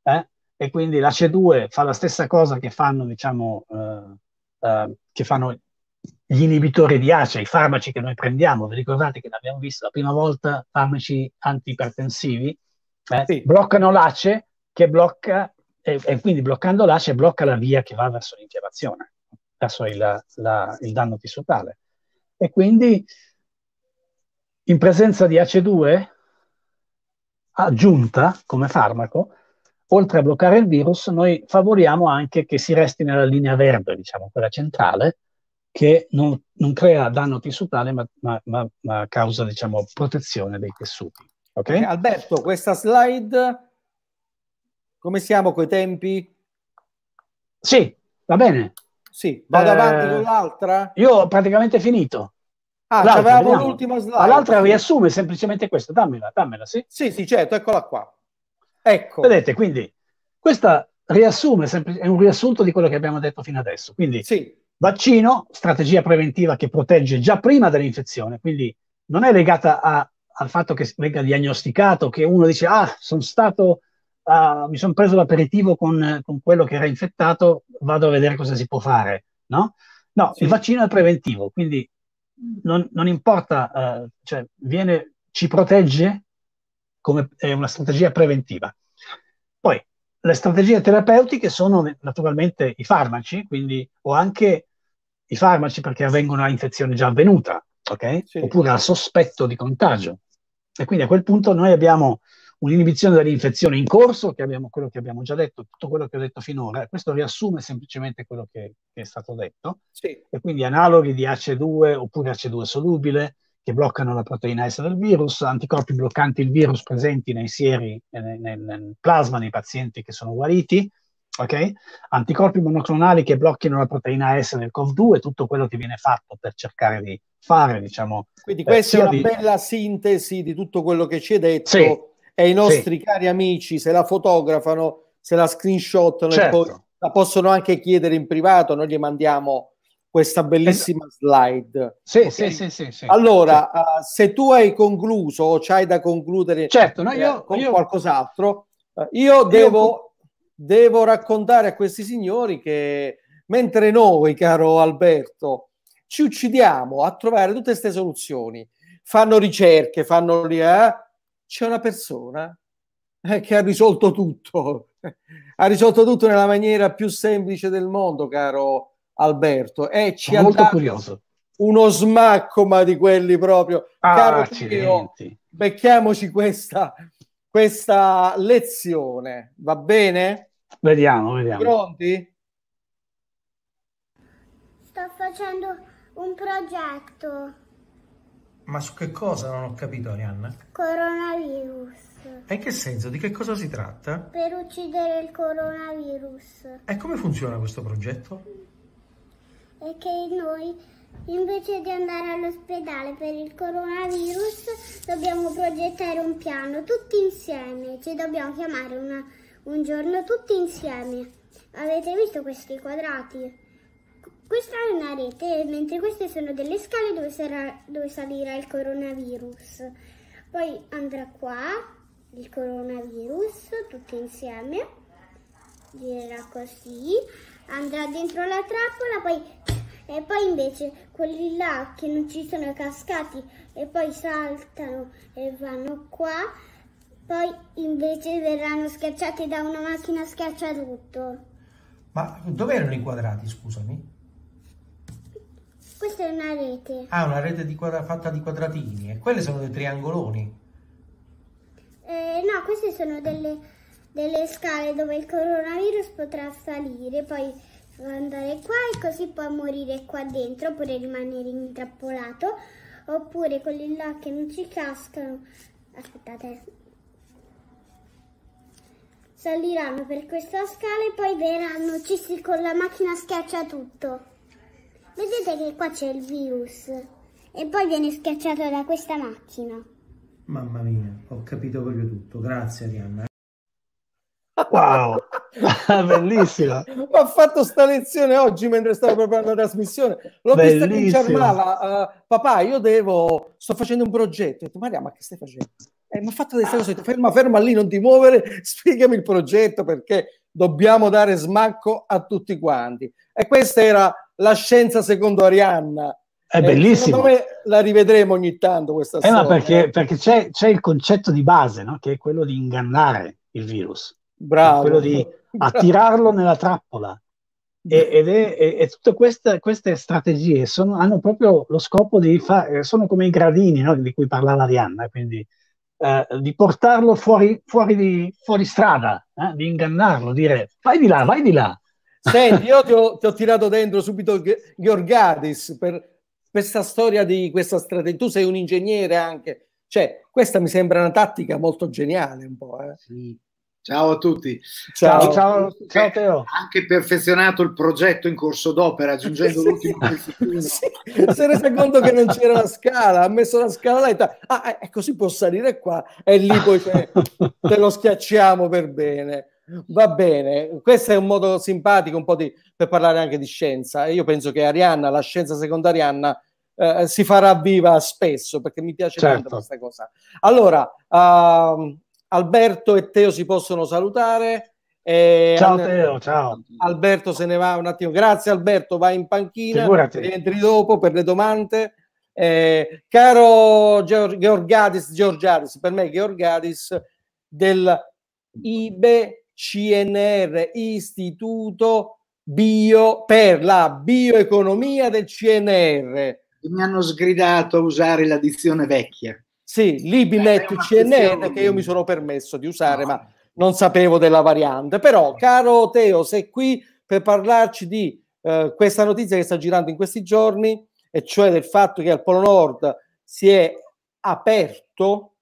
eh, e quindi la C2 fa la stessa cosa che fanno, diciamo, eh, eh, che fanno gli inibitori di ACE, i farmaci che noi prendiamo. Vi ricordate che l'abbiamo visto la prima volta, farmaci antipertensivi, eh, sì. bloccano l'ACE che blocca, e, e, quindi bloccando l'ACE blocca la via che va verso l'infiammazione, verso il, la, il danno tissutale. E quindi in presenza di ACE2 aggiunta come farmaco, oltre a bloccare il virus, noi favoriamo anche che si resti nella linea verde, diciamo, quella centrale, che non, non crea danno tessutale, ma, ma, ma, ma causa, diciamo, protezione dei tessuti. Okay? Alberto, questa slide, come siamo coi tempi? Sì, va bene. Sì, vado eh, avanti con l'altra? Io ho praticamente finito. Ah, avevamo l'ultima slide. L'altra riassume semplicemente questa, dammela, dammela, sì? Sì, sì, certo, eccola qua. Ecco. Vedete, quindi, questa riassume, è un riassunto di quello che abbiamo detto fino adesso. Quindi, sì. vaccino, strategia preventiva che protegge già prima dell'infezione, quindi non è legata a, al fatto che venga diagnosticato, che uno dice, ah, sono stato... Uh, mi sono preso l'aperitivo con, con, quello che era infettato, vado a vedere cosa si può fare, no? No, sì. il vaccino è preventivo, quindi non, non importa, eh, cioè viene, ci protegge come è una strategia preventiva. Poi le strategie terapeutiche sono naturalmente i farmaci, quindi, o anche i farmaci perché avvengono a infezione già avvenuta, okay? sì. Oppure al sospetto di contagio. E quindi a quel punto noi abbiamo un'inibizione dell'infezione in corso, che abbiamo quello che abbiamo già detto, tutto quello che ho detto finora, questo riassume semplicemente quello che, che è stato detto, sì. e quindi analoghi di AC2 oppure AC2 solubile che bloccano la proteina S del virus, anticorpi bloccanti il virus presenti nei sieri, eh, nel, nel, plasma dei pazienti che sono guariti, Okay? Anticorpi monoclonali che blocchino la proteina S del COV2, tutto quello che viene fatto per cercare di fare, diciamo. Quindi eh, questa è una di... bella sintesi di tutto quello che ci hai detto. Sì, e i nostri sì. cari amici se la fotografano, se la screenshotano certo. e poi certo. la possono anche chiedere in privato, noi gli mandiamo questa bellissima esatto. slide. Sì, okay. sì, sì, sì, Allora, uh, se tu hai concluso o c'hai da concludere certo, no, eh, io, eh, con io... qualcos'altro, uh, io, devo, devo raccontare a questi signori che mentre noi, caro Alberto, ci uccidiamo a trovare tutte queste soluzioni, fanno ricerche, fanno... Eh, c'è una persona eh, che ha risolto tutto, ha risolto tutto nella maniera più semplice del mondo, caro Alberto, e ci ha molto dato curioso. uno smacco, ma di quelli proprio. Ah, caro Tullio, becchiamoci questa, questa lezione, va bene? Vediamo, vediamo. Pronti? Sto facendo un progetto. Ma su che cosa non ho capito, Arianna? Coronavirus. E in che senso? Di che cosa si tratta? Per uccidere il coronavirus. E come funziona questo progetto? È che noi, invece di andare all'ospedale per il coronavirus, dobbiamo progettare un piano tutti insieme. Ci dobbiamo chiamare una, un giorno tutti insieme. Avete visto questi quadrati? Questa è una rete, mentre queste sono delle scale dove, sarà, dove salirà il coronavirus. Poi andrà qua, il coronavirus, tutto insieme. Girerà così, andrà dentro la trappola, poi e poi invece quelli là che non ci sono cascati e poi saltano e vanno qua, poi invece verranno schiacciati da una macchina schiacciarutto. Ma dove erano inquadrati, scusami? Questa è una rete. Ah, una rete di fatta di quadratini. E quelle sono dei triangoloni? Eh, no, queste sono delle, delle scale dove il coronavirus potrà salire, poi andare qua e così può morire qua dentro oppure rimanere intrappolato oppure quelli là che non ci cascano aspettate saliranno per questa scala e poi verranno ci si con la macchina schiaccia tutto Vedete che qua c'è il virus e poi viene schiacciato da questa macchina. Mamma mia, ho capito proprio tutto. Grazie Arianna. Wow, bellissima! Ho fatto sta lezione oggi mentre stavo preparando la trasmissione. L'ho bellissima. vista che mi uh, eh, papà, io devo, sto facendo un progetto. Ho detto, Maria, ma che stai facendo? Eh, mi ha fatto queste cose, ferma, ferma lì, non ti muovere, spiegami il progetto perché dobbiamo dare smacco a tutti quanti. E questa era la scienza secondo Arianna. È eh, bellissimo. Eh, la rivedremo ogni tanto questa eh, storia. perché, perché c'è, c'è, il concetto di base, no? che è quello di ingannare il virus. Bravo. Quello di bravo. attirarlo nella trappola. E, ed è, è, è tutte queste, queste strategie sono, hanno proprio lo scopo di fare, sono come i gradini no? di cui parlava Arianna, quindi eh, di portarlo fuori, fuori, di, fuori strada, eh? di ingannarlo, dire vai di là, vai di là Senti, io ti ho, ti ho, tirato dentro subito Gheorghadis per questa storia di questa strategia. Tu sei un ingegnere anche, cioè questa mi sembra una tattica molto geniale un po'. Eh. Sì. Ciao a tutti. Ciao, ciao, ciao Teo. Anche perfezionato il progetto in corso d'opera, aggiungendo sì. l'ultimo del sì. Si è reso conto che non c'era la scala, ha messo la scala là e ta- ah, è eh, così può salire qua e lì poi te lo schiacciamo per bene. Va bene, questo è un modo simpatico un po' di, per parlare anche di scienza. Io penso che Arianna, la scienza secondarianna, eh, si farà viva spesso perché mi piace certo. tanto questa cosa. Allora, uh, Alberto e Teo si possono salutare. Eh, ciao Anna, Teo, ciao. Alberto se ne va un attimo. Grazie Alberto, vai in panchina, entri dopo per le domande. Eh, caro Georg- Georgadis, per me Georgadis del IBE CNR, istituto bio per la bioeconomia del CNR. Mi hanno sgridato a usare la dizione vecchia. Sì, lì eh, CNR che io mi sono permesso di usare, no. ma non sapevo della variante. Però, caro Teo, sei qui per parlarci di eh, questa notizia che sta girando in questi giorni, e cioè del fatto che al Polo Nord si è aperto,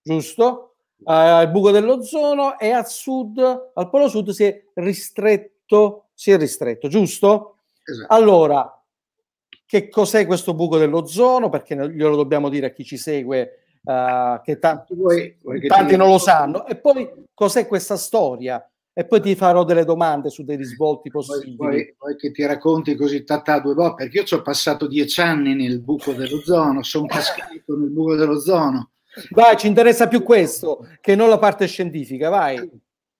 giusto? al eh, uh, buco dell'ozono e al sud, al polo sud si è ristretto, si è ristretto, giusto? Esatto. Allora, che cos'è questo buco dell'ozono? Perché glielo dobbiamo dire a chi ci segue, uh, che tanti, voi, voi che non lo sanno. E poi cos'è questa storia? E poi ti farò delle domande su dei risvolti possibili. Poi, poi, che ti racconti così tatà due volte, perché io ci ho passato dieci anni nel buco dell'ozono, sono cascato nel buco dell'ozono Vai, ci interessa più questo che non la parte scientifica, vai.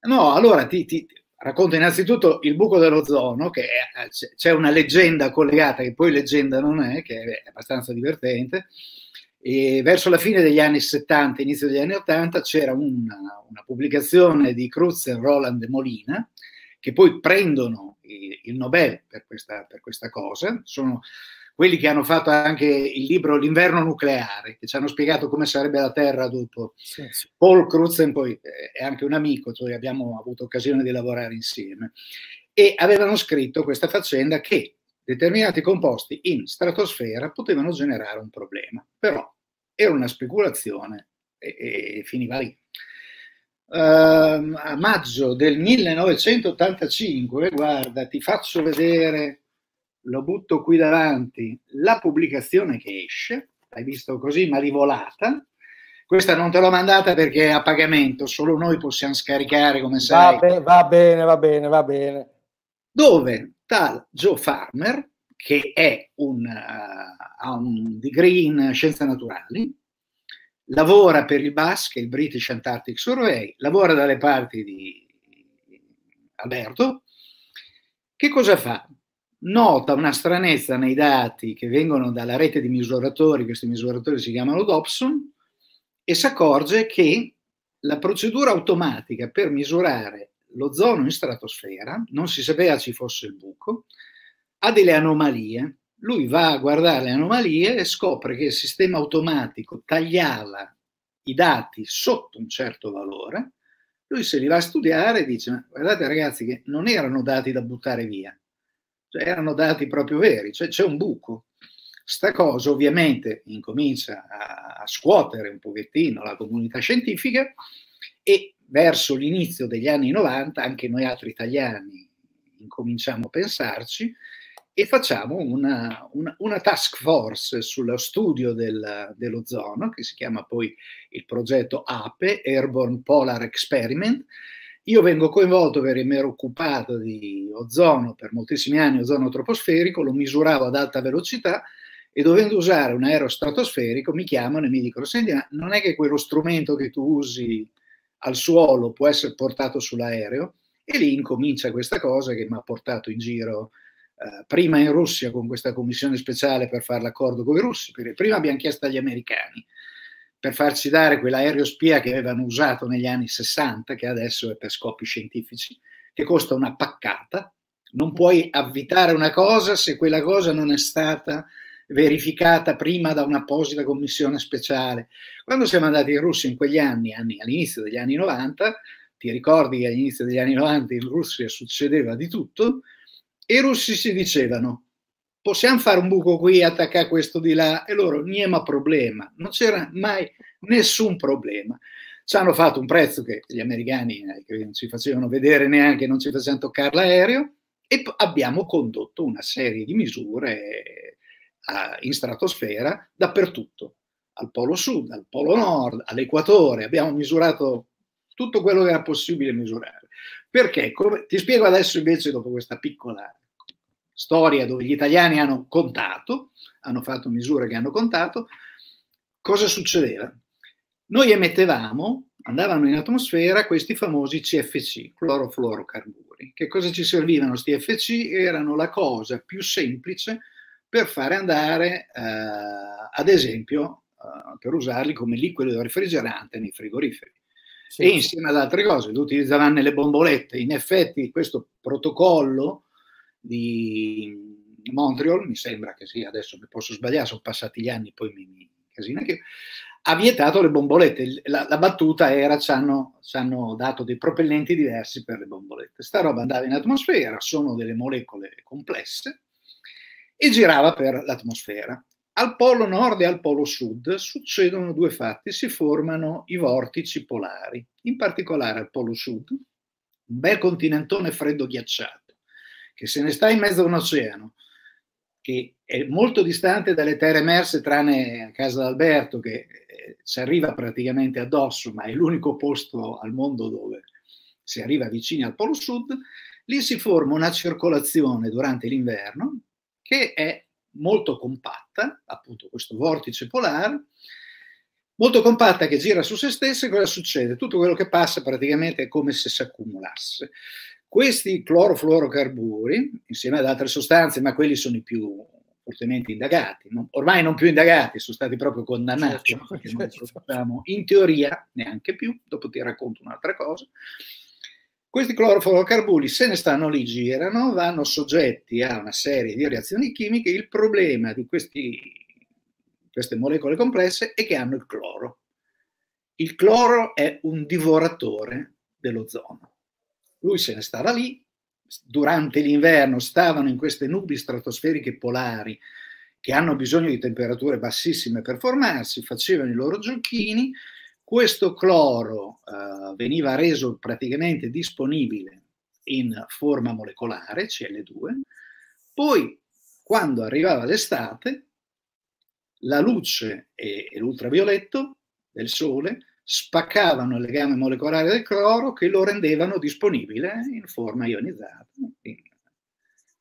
No, allora ti, ti racconto innanzitutto il buco dell'ozono, che è, eh, c'è una leggenda collegata, che poi leggenda non è, che è abbastanza divertente. E verso la fine degli anni 70, inizio degli anni 80, c'era una, una pubblicazione di Cruz e Roland Molina, che poi prendono il Nobel per questa, per questa cosa. Sono quelli che hanno fatto anche il libro L'inverno nucleare, che ci hanno spiegato come sarebbe la Terra dopo. Sì, sì. Paul Crutzen poi eh, è anche un amico, cioè abbiamo avuto occasione di lavorare insieme, e avevano scritto questa faccenda che determinati composti in stratosfera potevano generare un problema, però era una speculazione e, e finiva lì. Uh, a maggio del 1985, guarda, ti faccio vedere lo butto qui davanti, la pubblicazione che esce, l'hai visto così, ma di Questa non te l'ho mandata perché è a pagamento, solo noi possiamo scaricare come sai. Va, be- va bene, va bene, va bene. Dove tal Joe Farmer, che è un, uh, ha un degree in scienze naturali, lavora per il BASC, il British Antarctic Survey, lavora dalle parti di Alberto. Che cosa fa? nota una stranezza nei dati che vengono dalla rete di misuratori, questi misuratori si chiamano Dobson, e si accorge che la procedura automatica per misurare l'ozono in stratosfera, non si sapeva ci fosse il buco, ha delle anomalie. Lui va a guardare le anomalie e scopre che il sistema automatico tagliava i dati sotto un certo valore. Lui se li va a studiare e dice, guardate ragazzi che non erano dati da buttare via, cioè, erano dati proprio veri, cioè c'è un buco. Sta cosa ovviamente incomincia a, a scuotere un pochettino la comunità scientifica e verso l'inizio degli anni 90 anche noi altri italiani incominciamo a pensarci e facciamo una, una, una task force sullo studio del, dell'ozono che si chiama poi il progetto APE, Airborne Polar Experiment, io vengo coinvolto perché mi ero occupato di ozono per moltissimi anni, ozono troposferico, lo misuravo ad alta velocità e dovendo usare un aereo stratosferico mi chiamano e mi dicono, senti, ma non è che quello strumento che tu usi al suolo può essere portato sull'aereo? E lì incomincia questa cosa che mi ha portato in giro eh, prima in Russia con questa commissione speciale per fare l'accordo con i russi, perché prima abbiamo chiesto agli americani, per farci dare quell'aereo spia che avevano usato negli anni 60, che adesso è per scopi scientifici, che costa una paccata. Non puoi avvitare una cosa se quella cosa non è stata verificata prima da un'apposita commissione speciale. Quando siamo andati in Russia in quegli anni, anni all'inizio degli anni 90, ti ricordi che all'inizio degli anni 90 in Russia succedeva di tutto, i russi si dicevano possiamo fare un buco qui, attaccare questo di là, e loro, niema problema, non c'era mai nessun problema. Ci hanno fatto un prezzo che gli americani eh, non ci facevano vedere neanche, non ci facevano toccare l'aereo, e abbiamo condotto una serie di misure eh, in stratosfera dappertutto, al polo sud, al polo nord, all'equatore, abbiamo misurato tutto quello che era possibile misurare. Perché? Come, ti spiego adesso invece dopo questa piccola storia dove gli italiani hanno contato, hanno fatto misure che hanno contato, cosa succedeva? Noi emettevamo, andavano in atmosfera questi famosi CFC, clorofluorocarburi. Che cosa ci servivano questi CFC? Erano la cosa più semplice per fare andare, eh, ad esempio, eh, per usarli come liquido refrigerante nei frigoriferi. Sì. E insieme ad altre cose, li utilizzavano nelle bombolette. In effetti questo protocollo di Montreal, mi sembra che sia, adesso mi posso sbagliare, sono passati gli anni, poi mi, mi casina che ha vietato le bombolette. La, la battuta era ci hanno, ci hanno, dato dei propellenti diversi per le bombolette. Sta roba andava in atmosfera, sono delle molecole complesse e girava per l'atmosfera. Al polo nord e al polo sud succedono due fatti, si formano i vortici polari, in particolare al polo sud, un bel continentone freddo ghiacciato che se ne sta in mezzo a un oceano che è molto distante dalle terre emerse, tranne a casa d'Alberto, che eh, si arriva praticamente addosso, ma è l'unico posto al mondo dove si arriva vicino al Polo Sud, lì si forma una circolazione durante l'inverno che è molto compatta, appunto questo vortice polare, molto compatta che gira su se stessa e cosa succede? Tutto quello che passa praticamente è come se si accumulasse. Questi clorofluorocarburi, insieme ad altre sostanze, ma quelli sono i più fortemente indagati, non, ormai non più indagati, sono stati proprio condannati, certo, perché certo. non lo facciamo in teoria neanche più, dopo ti racconto un'altra cosa. Questi clorofluorocarburi se ne stanno lì, girano, vanno soggetti a una serie di reazioni chimiche. Il problema di questi, queste molecole complesse è che hanno il cloro. Il cloro è un divoratore dell'ozono lui se ne stava lì, durante l'inverno stavano in queste nubi stratosferiche polari che hanno bisogno di temperature bassissime per formarsi, facevano i loro giochini, questo cloro eh, veniva reso praticamente disponibile in forma molecolare, Cl2, poi quando arrivava l'estate la luce e, e l'ultravioletto del sole spaccavano il legame molecolare del cloro che lo rendevano disponibile in forma ionizzata, in,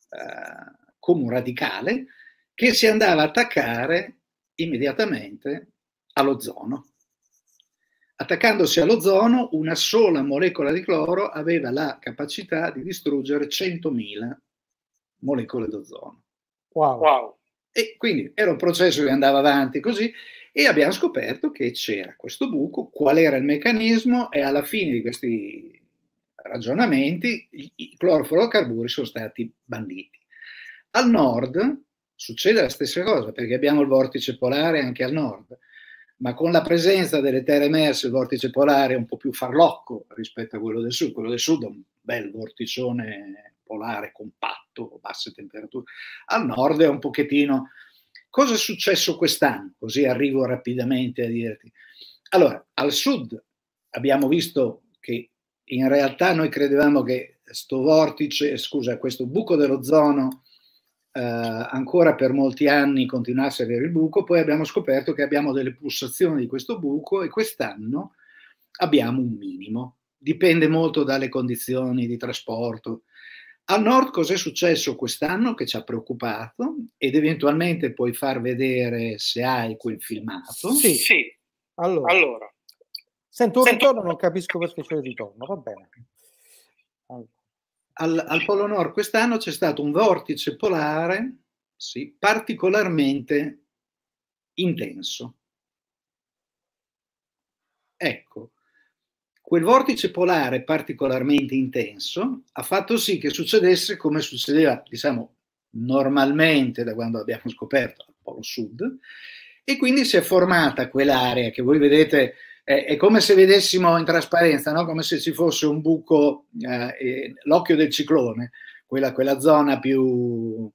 uh, come un radicale che si andava a attaccare immediatamente all'ozono. Attaccandosi all'ozono, una sola molecola di cloro aveva la capacità di distruggere 100.000 molecole d'ozono. Wow. wow. E quindi era un processo che andava avanti così e abbiamo scoperto che c'era questo buco, qual era il meccanismo e alla fine di questi ragionamenti i clorofluorocarburi sono stati banditi. Al nord succede la stessa cosa perché abbiamo il vortice polare anche al nord, ma con la presenza delle terre emerse il vortice polare è un po' più farlocco rispetto a quello del sud, quello del sud è un bel vorticione polare compatto, basse temperature, al nord è un pochettino Cosa è successo quest'anno? Così arrivo rapidamente a dirti. Allora, al sud abbiamo visto che in realtà noi credevamo che sto vortice, scusa, questo buco dell'ozono eh, ancora per molti anni continuasse a avere il buco, poi abbiamo scoperto che abbiamo delle pulsazioni di questo buco e quest'anno abbiamo un minimo. Dipende molto dalle condizioni di trasporto, al nord cos'è successo quest'anno che ci ha preoccupato ed eventualmente puoi far vedere se hai quel filmato. Sì, sì. Allora. allora. Sento un Sento... ritorno, non capisco perché c'è il ritorno, va bene. Allora. Al, al, Polo Nord quest'anno c'è stato un vortice polare sì, particolarmente intenso. Ecco, Quel vortice polare particolarmente intenso ha fatto sì che succedesse come succedeva, diciamo, normalmente da quando abbiamo scoperto il Polo Sud, e quindi si è formata quell'area che voi vedete, eh, è come se vedessimo in trasparenza, no? come se ci fosse un buco, eh, l'occhio del ciclone, quella, quella zona più,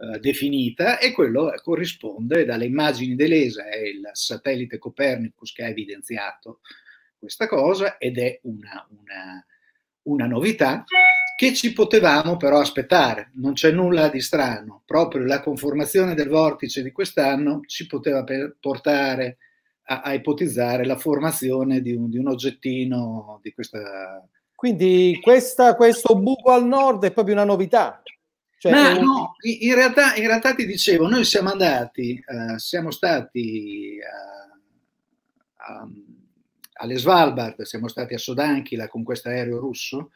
eh, definita e quello eh, corrisponde dalle immagini dell'ESA, è il satellite Copernicus che ha evidenziato questa cosa ed è una, una, una novità che ci potevamo però aspettare, non c'è nulla di strano, proprio la conformazione del vortice di quest'anno ci poteva portare a, a ipotizzare la formazione di un, di un oggettino di questa... Quindi questa, questo buco al nord è proprio una novità. Cioè, Ma, no, in realtà, in realtà, ti dicevo, noi siamo andati, uh, siamo stati... Uh, um, alle Svalbard, siamo stati a Sodanchila con questo aereo russo,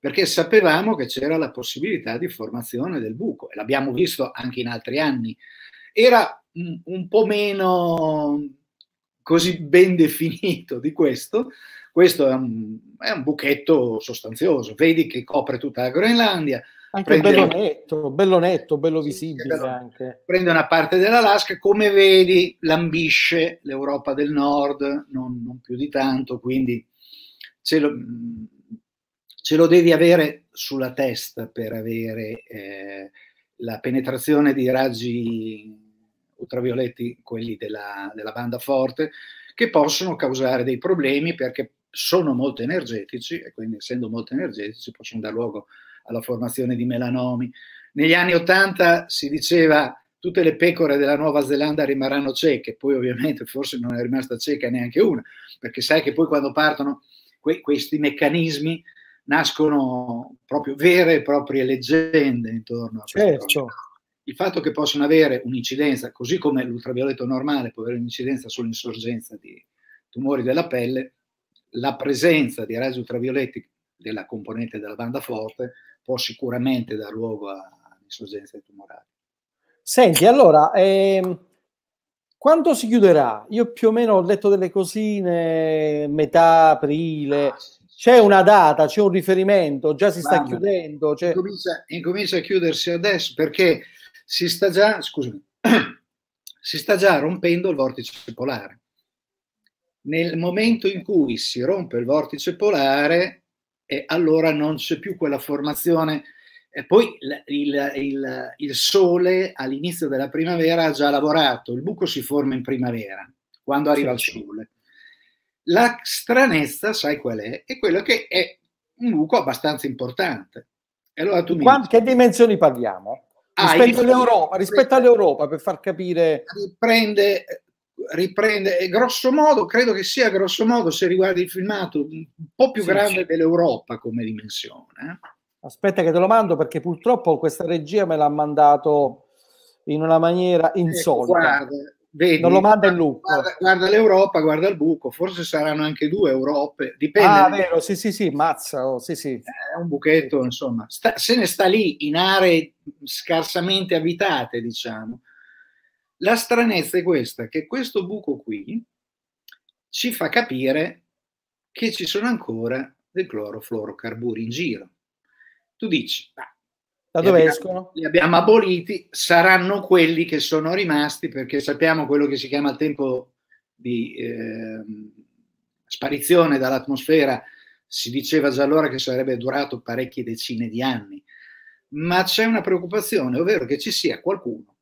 perché sapevamo che c'era la possibilità di formazione del buco e l'abbiamo visto anche in altri anni. Era un, un po' meno così ben definito di questo, questo è un, è un buchetto sostanzioso, vedi che copre tutta la Groenlandia, anche prende... bello netto, bello netto, bello visibile sì, anche. Prende una parte dell'Alaska, come vedi lambisce l'Europa del Nord, non, non più di tanto, quindi ce lo, ce lo, devi avere sulla testa per avere eh, la penetrazione di raggi ultravioletti, quelli della, della banda forte, che possono causare dei problemi perché sono molto energetici e quindi essendo molto energetici possono dar luogo alla formazione di melanomi. Negli anni 80 si diceva tutte le pecore della Nuova Zelanda rimarranno cieche, poi ovviamente forse non è rimasta cieca neanche una, perché sai che poi quando partono que- questi meccanismi nascono proprio vere e proprie leggende intorno a certo. Il fatto che possono avere un'incidenza, così come l'ultravioletto normale può avere un'incidenza sull'insorgenza di tumori della pelle, la presenza di raggi ultravioletti della componente della banda forte può sicuramente dar luogo a insorgenze tumorali. Senti, allora, ehm, quando si chiuderà? Io più o meno ho letto delle cosine, metà aprile. Ah, sì, c'è sì. una data, c'è un riferimento, già si sta chiudendo. Cioè... Incomincia, incomincia, a chiudersi adesso perché si sta già, scusami, si sta già rompendo il vortice polare nel momento in cui si rompe il vortice polare, eh, allora non c'è più quella formazione. E poi il, il, il, il sole all'inizio della primavera ha già lavorato, il buco si forma in primavera, quando arriva il sole. La stranezza, sai qual è? È quello che è un buco abbastanza importante. E allora tu Quante dici, che dimensioni parliamo? Ah, rispetto, all'Europa, rispetto all'Europa, per far capire... Prende riprende, grosso modo, credo che sia grosso modo, se riguarda il filmato, un po' più sì, grande sì. dell'Europa come dimensione. Eh. Aspetta che te lo mando perché purtroppo questa regia me l'ha mandato in una maniera eh, insolita. Ecco, Vedi, non lo manda il look. Guarda, guarda, l'Europa, guarda il buco, forse saranno anche due Europe, dipende. Ah, vero, sì, sì, sì, mazza, oh, sì, sì. È eh, un buchetto, sì. insomma, sta, se ne sta lì in aree scarsamente abitate, diciamo. La stranezza è questa, che questo buco qui ci fa capire che ci sono ancora del clorofluorocarburi in giro. Tu dici, ma da dove abbiamo, escono? Li abbiamo aboliti, saranno quelli che sono rimasti perché sappiamo quello che si chiama il tempo di eh, sparizione dall'atmosfera, si diceva già allora che sarebbe durato parecchie decine di anni, ma c'è una preoccupazione, ovvero che ci sia qualcuno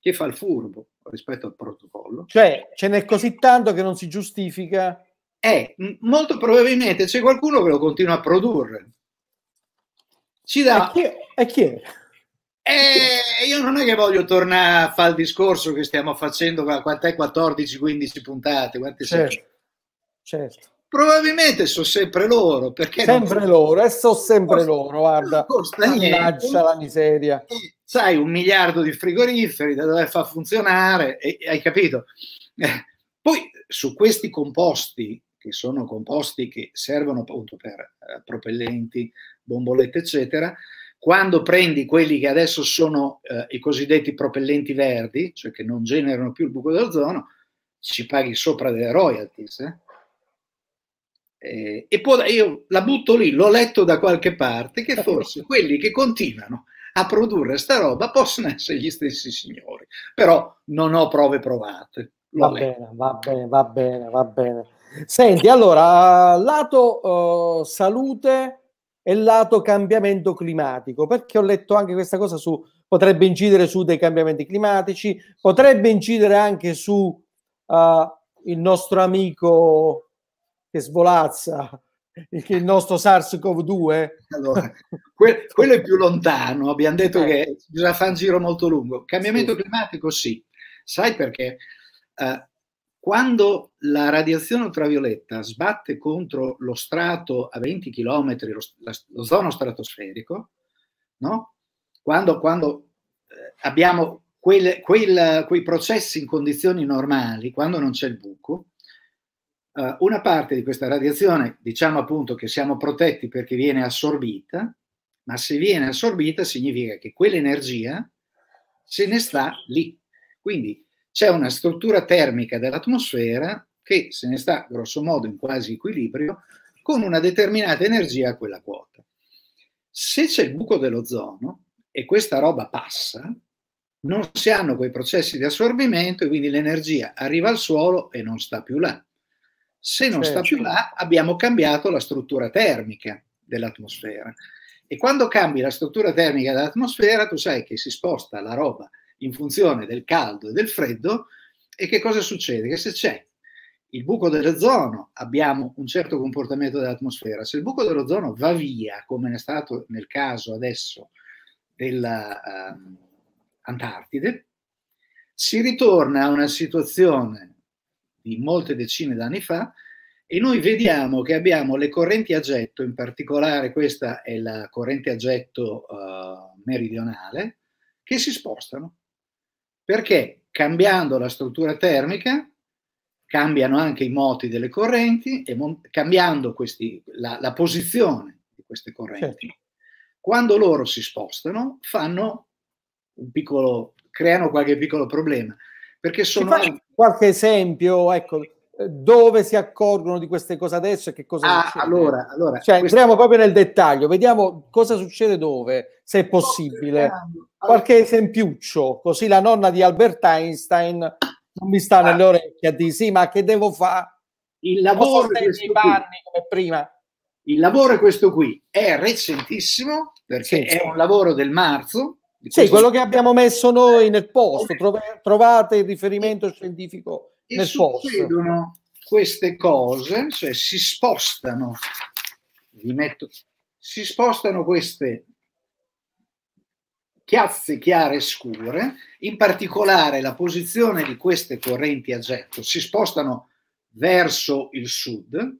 che fa il furbo rispetto al protocollo. Cioè, ce n'è così tanto che non si giustifica. Eh, molto probabilmente c'è qualcuno che lo continua a produrre. Ci dà... E chi è? E eh, io non è che voglio tornare a fare il discorso che stiamo facendo, quant'è 14-15 puntate, quante certo. certo. Probabilmente sono sempre loro. Perché sempre non... loro, e eh, sono sempre non loro, guarda. Ah, Mannaggia la miseria. E eh, sai un miliardo di frigoriferi da dover far funzionare, e, hai capito? Eh, poi su questi composti, che sono composti che servono appunto per eh, propellenti, bombolette, eccetera, quando prendi quelli che adesso sono eh, i cosiddetti propellenti verdi, cioè che non generano più il buco d'ozono, ci paghi sopra delle royalties. Eh? eh e, e poi io la butto lì, l'ho letto da qualche parte, che forse quelli che continuano a produrre sta roba possono essere gli stessi signori. Però non ho prove provate. Va bene, va bene, va bene, va bene. Senti, allora, eh, lato uh, salute e lato cambiamento climatico, perché ho letto anche questa cosa su, potrebbe incidere su dei cambiamenti climatici, potrebbe incidere anche su uh, il nostro amico che svolazza, il nostro SARS-CoV-2? Allora, que- quello è più lontano, abbiamo detto eh. che bisogna fare un giro molto lungo. Cambiamento sì. climatico sì, sai perché? Uh, quando la radiazione ultravioletta sbatte contro lo strato a 20 km, lo, la, lo zono stratosferico, no? quando, quando eh, abbiamo quel, quel, quei processi in condizioni normali, quando non c'è il buco, eh, una parte di questa radiazione, diciamo appunto che siamo protetti perché viene assorbita, ma se viene assorbita significa che quell'energia se ne sta lì. Quindi c'è una struttura termica dell'atmosfera che se ne sta grossomodo in quasi equilibrio con una determinata energia a quella quota. Se c'è il buco dell'ozono e questa roba passa, non si hanno quei processi di assorbimento e quindi l'energia arriva al suolo e non sta più là. Se non certo. sta più certo. là, abbiamo cambiato la struttura termica dell'atmosfera. E quando cambi la struttura termica dell'atmosfera, tu sai che si sposta la roba in funzione del caldo e del freddo. E che cosa succede? Che se c'è il buco dell'ozono, abbiamo un certo comportamento dell'atmosfera. Se il buco dell'ozono va via, come è stato nel caso adesso dell'Antartide, ehm, uh, si ritorna a una situazione di molte decine d'anni fa, e noi vediamo che abbiamo le correnti a getto, in particolare questa è la corrente a getto uh, meridionale, che si spostano. Perché cambiando la struttura termica cambiano anche i moti delle correnti e cambiando questi, la, la, posizione di queste correnti. Certo. Quando loro si spostano fanno un piccolo, creano qualche piccolo problema. Perché sono... Anche... Qualche esempio, ecco, eh, dove si accorgono di queste cose adesso e che cosa ah, succede? Allora, allora cioè, questo... entriamo proprio nel dettaglio, vediamo cosa succede dove, se è possibile. Qualche esempiuccio, così la nonna di Albert Einstein non mi sta ah. nelle orecchie a dire sì, ma che devo fare? Il lavoro, è questo, Il lavoro è questo qui, è recentissimo perché sì, è sì. un lavoro del marzo sì, quello che abbiamo messo noi nel posto, trovate il riferimento scientifico nel posto. post. Queste cose, cioè si spostano, vi metto, si spostano queste chiazze chiare e scure, in particolare la posizione di queste correnti a getto si spostano verso il sud,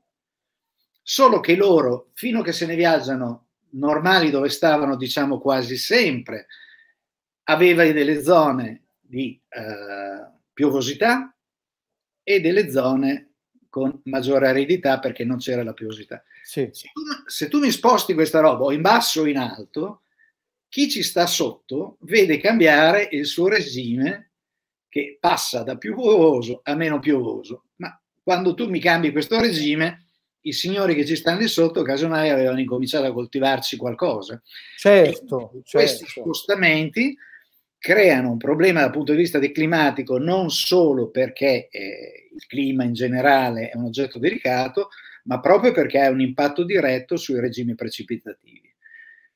solo che loro, fino a che se ne viaggiano normali dove stavano, diciamo quasi sempre, aveva delle zone di eh, piovosità e delle zone con maggiore aridità perché non c'era la piovosità. Sì. Se, tu, se, tu, mi sposti questa roba o in basso o in alto, chi ci sta sotto vede cambiare il suo regime che passa da più piovoso a meno piovoso. Ma quando tu mi cambi questo regime, i signori che ci stanno lì sotto casomai avevano incominciato a coltivarci qualcosa. Certo, certo. Questi spostamenti creano un problema dal punto di vista di climatico non solo perché eh, il clima in generale è un oggetto delicato, ma proprio perché ha un impatto diretto sui regimi precipitativi.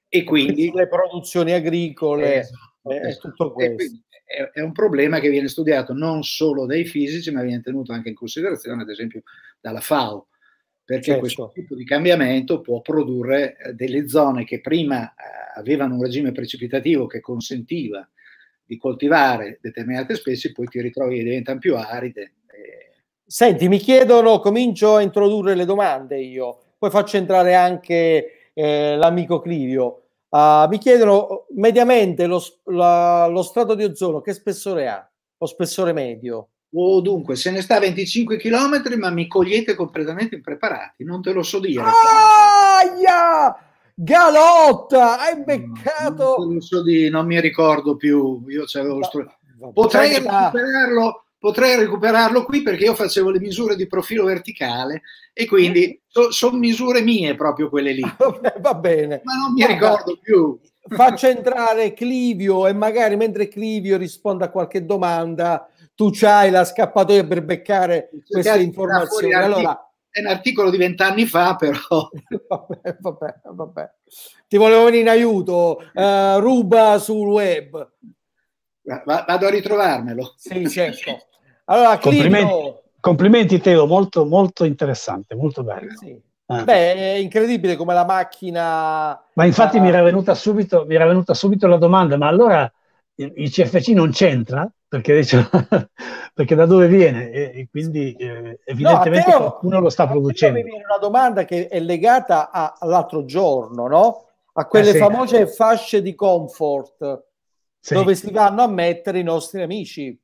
E quindi le produzioni agricole esatto, eh, esatto. esatto. tutto questo. È, un problema che viene studiato non solo dai fisici, ma viene tenuto anche in considerazione, ad esempio, dalla FAO, perché certo. questo tipo di cambiamento può produrre eh, delle zone che prima eh, avevano un regime precipitativo che consentiva di coltivare determinate specie, poi ti ritrovi che diventano più aride. Senti, mi chiedono, comincio a introdurre le domande io, poi faccio entrare anche eh, l'amico Clivio. Uh, mi chiedono mediamente lo, la, lo, strato di ozono che spessore ha, lo spessore medio. Oh, dunque, se ne sta a 25 km, ma mi cogliete completamente impreparati, non te lo so dire. Aia! Galotta, hai beccato. Non, so di, non mi ricordo più. Io c'avevo va, va, potrei, recuperarlo, potrei recuperarlo qui perché io facevo le misure di profilo verticale e quindi mm. sono misure mie proprio quelle lì. va bene. Ma non mi va, ricordo più. Faccio entrare Clivio e magari mentre Clivio risponde a qualche domanda tu c'hai la scappatoia per beccare queste informazioni. Allora, è un articolo di vent'anni fa, però. vabbè, vabbè, vabbè. Ti volevo venire in aiuto, uh, ruba sul web. Va, vado a ritrovarmelo. Sì, certo. Allora, complimenti, complimenti Teo, molto, molto interessante, molto bello. Sì. Ah. Beh, è incredibile come la macchina... Ma infatti la... Eh, mi, era subito, mi era venuta subito la domanda, ma allora il CFC non c'entra perché, perché da dove viene e, e quindi eh, evidentemente no, qualcuno lo sta producendo. Mi viene una domanda che è legata a, all'altro giorno, no? a quelle eh sì. famose fasce di comfort sì. dove si vanno a mettere i nostri amici.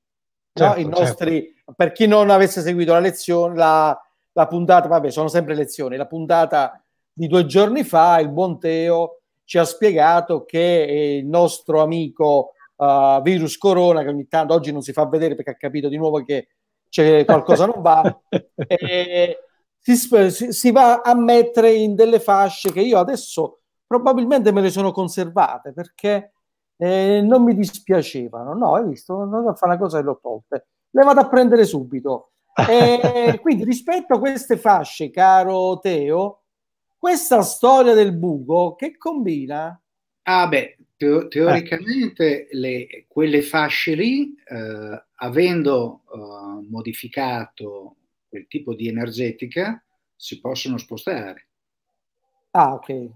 Certo, no? I certo, certo. nostri, certo. Per chi non avesse seguito la lezione, la, la puntata, vabbè sono sempre lezioni, la puntata di due giorni fa il buon Teo ci ha spiegato che eh, il nostro amico uh, virus corona che ogni tanto oggi non si fa vedere perché ha capito di nuovo che c'è qualcosa non va. e si, si, va a mettere in delle fasce che io adesso probabilmente me le sono conservate perché eh, non mi dispiacevano. No, hai visto, non fa una cosa e l'ho tolta. Le vado a prendere subito. E quindi rispetto a queste fasce, caro Teo, questa storia del buco che combina? Ah beh, Teo- eh. teoricamente eh. le, quelle fasce lì, eh, avendo eh, modificato quel tipo di energetica, si possono spostare. Ah, ok.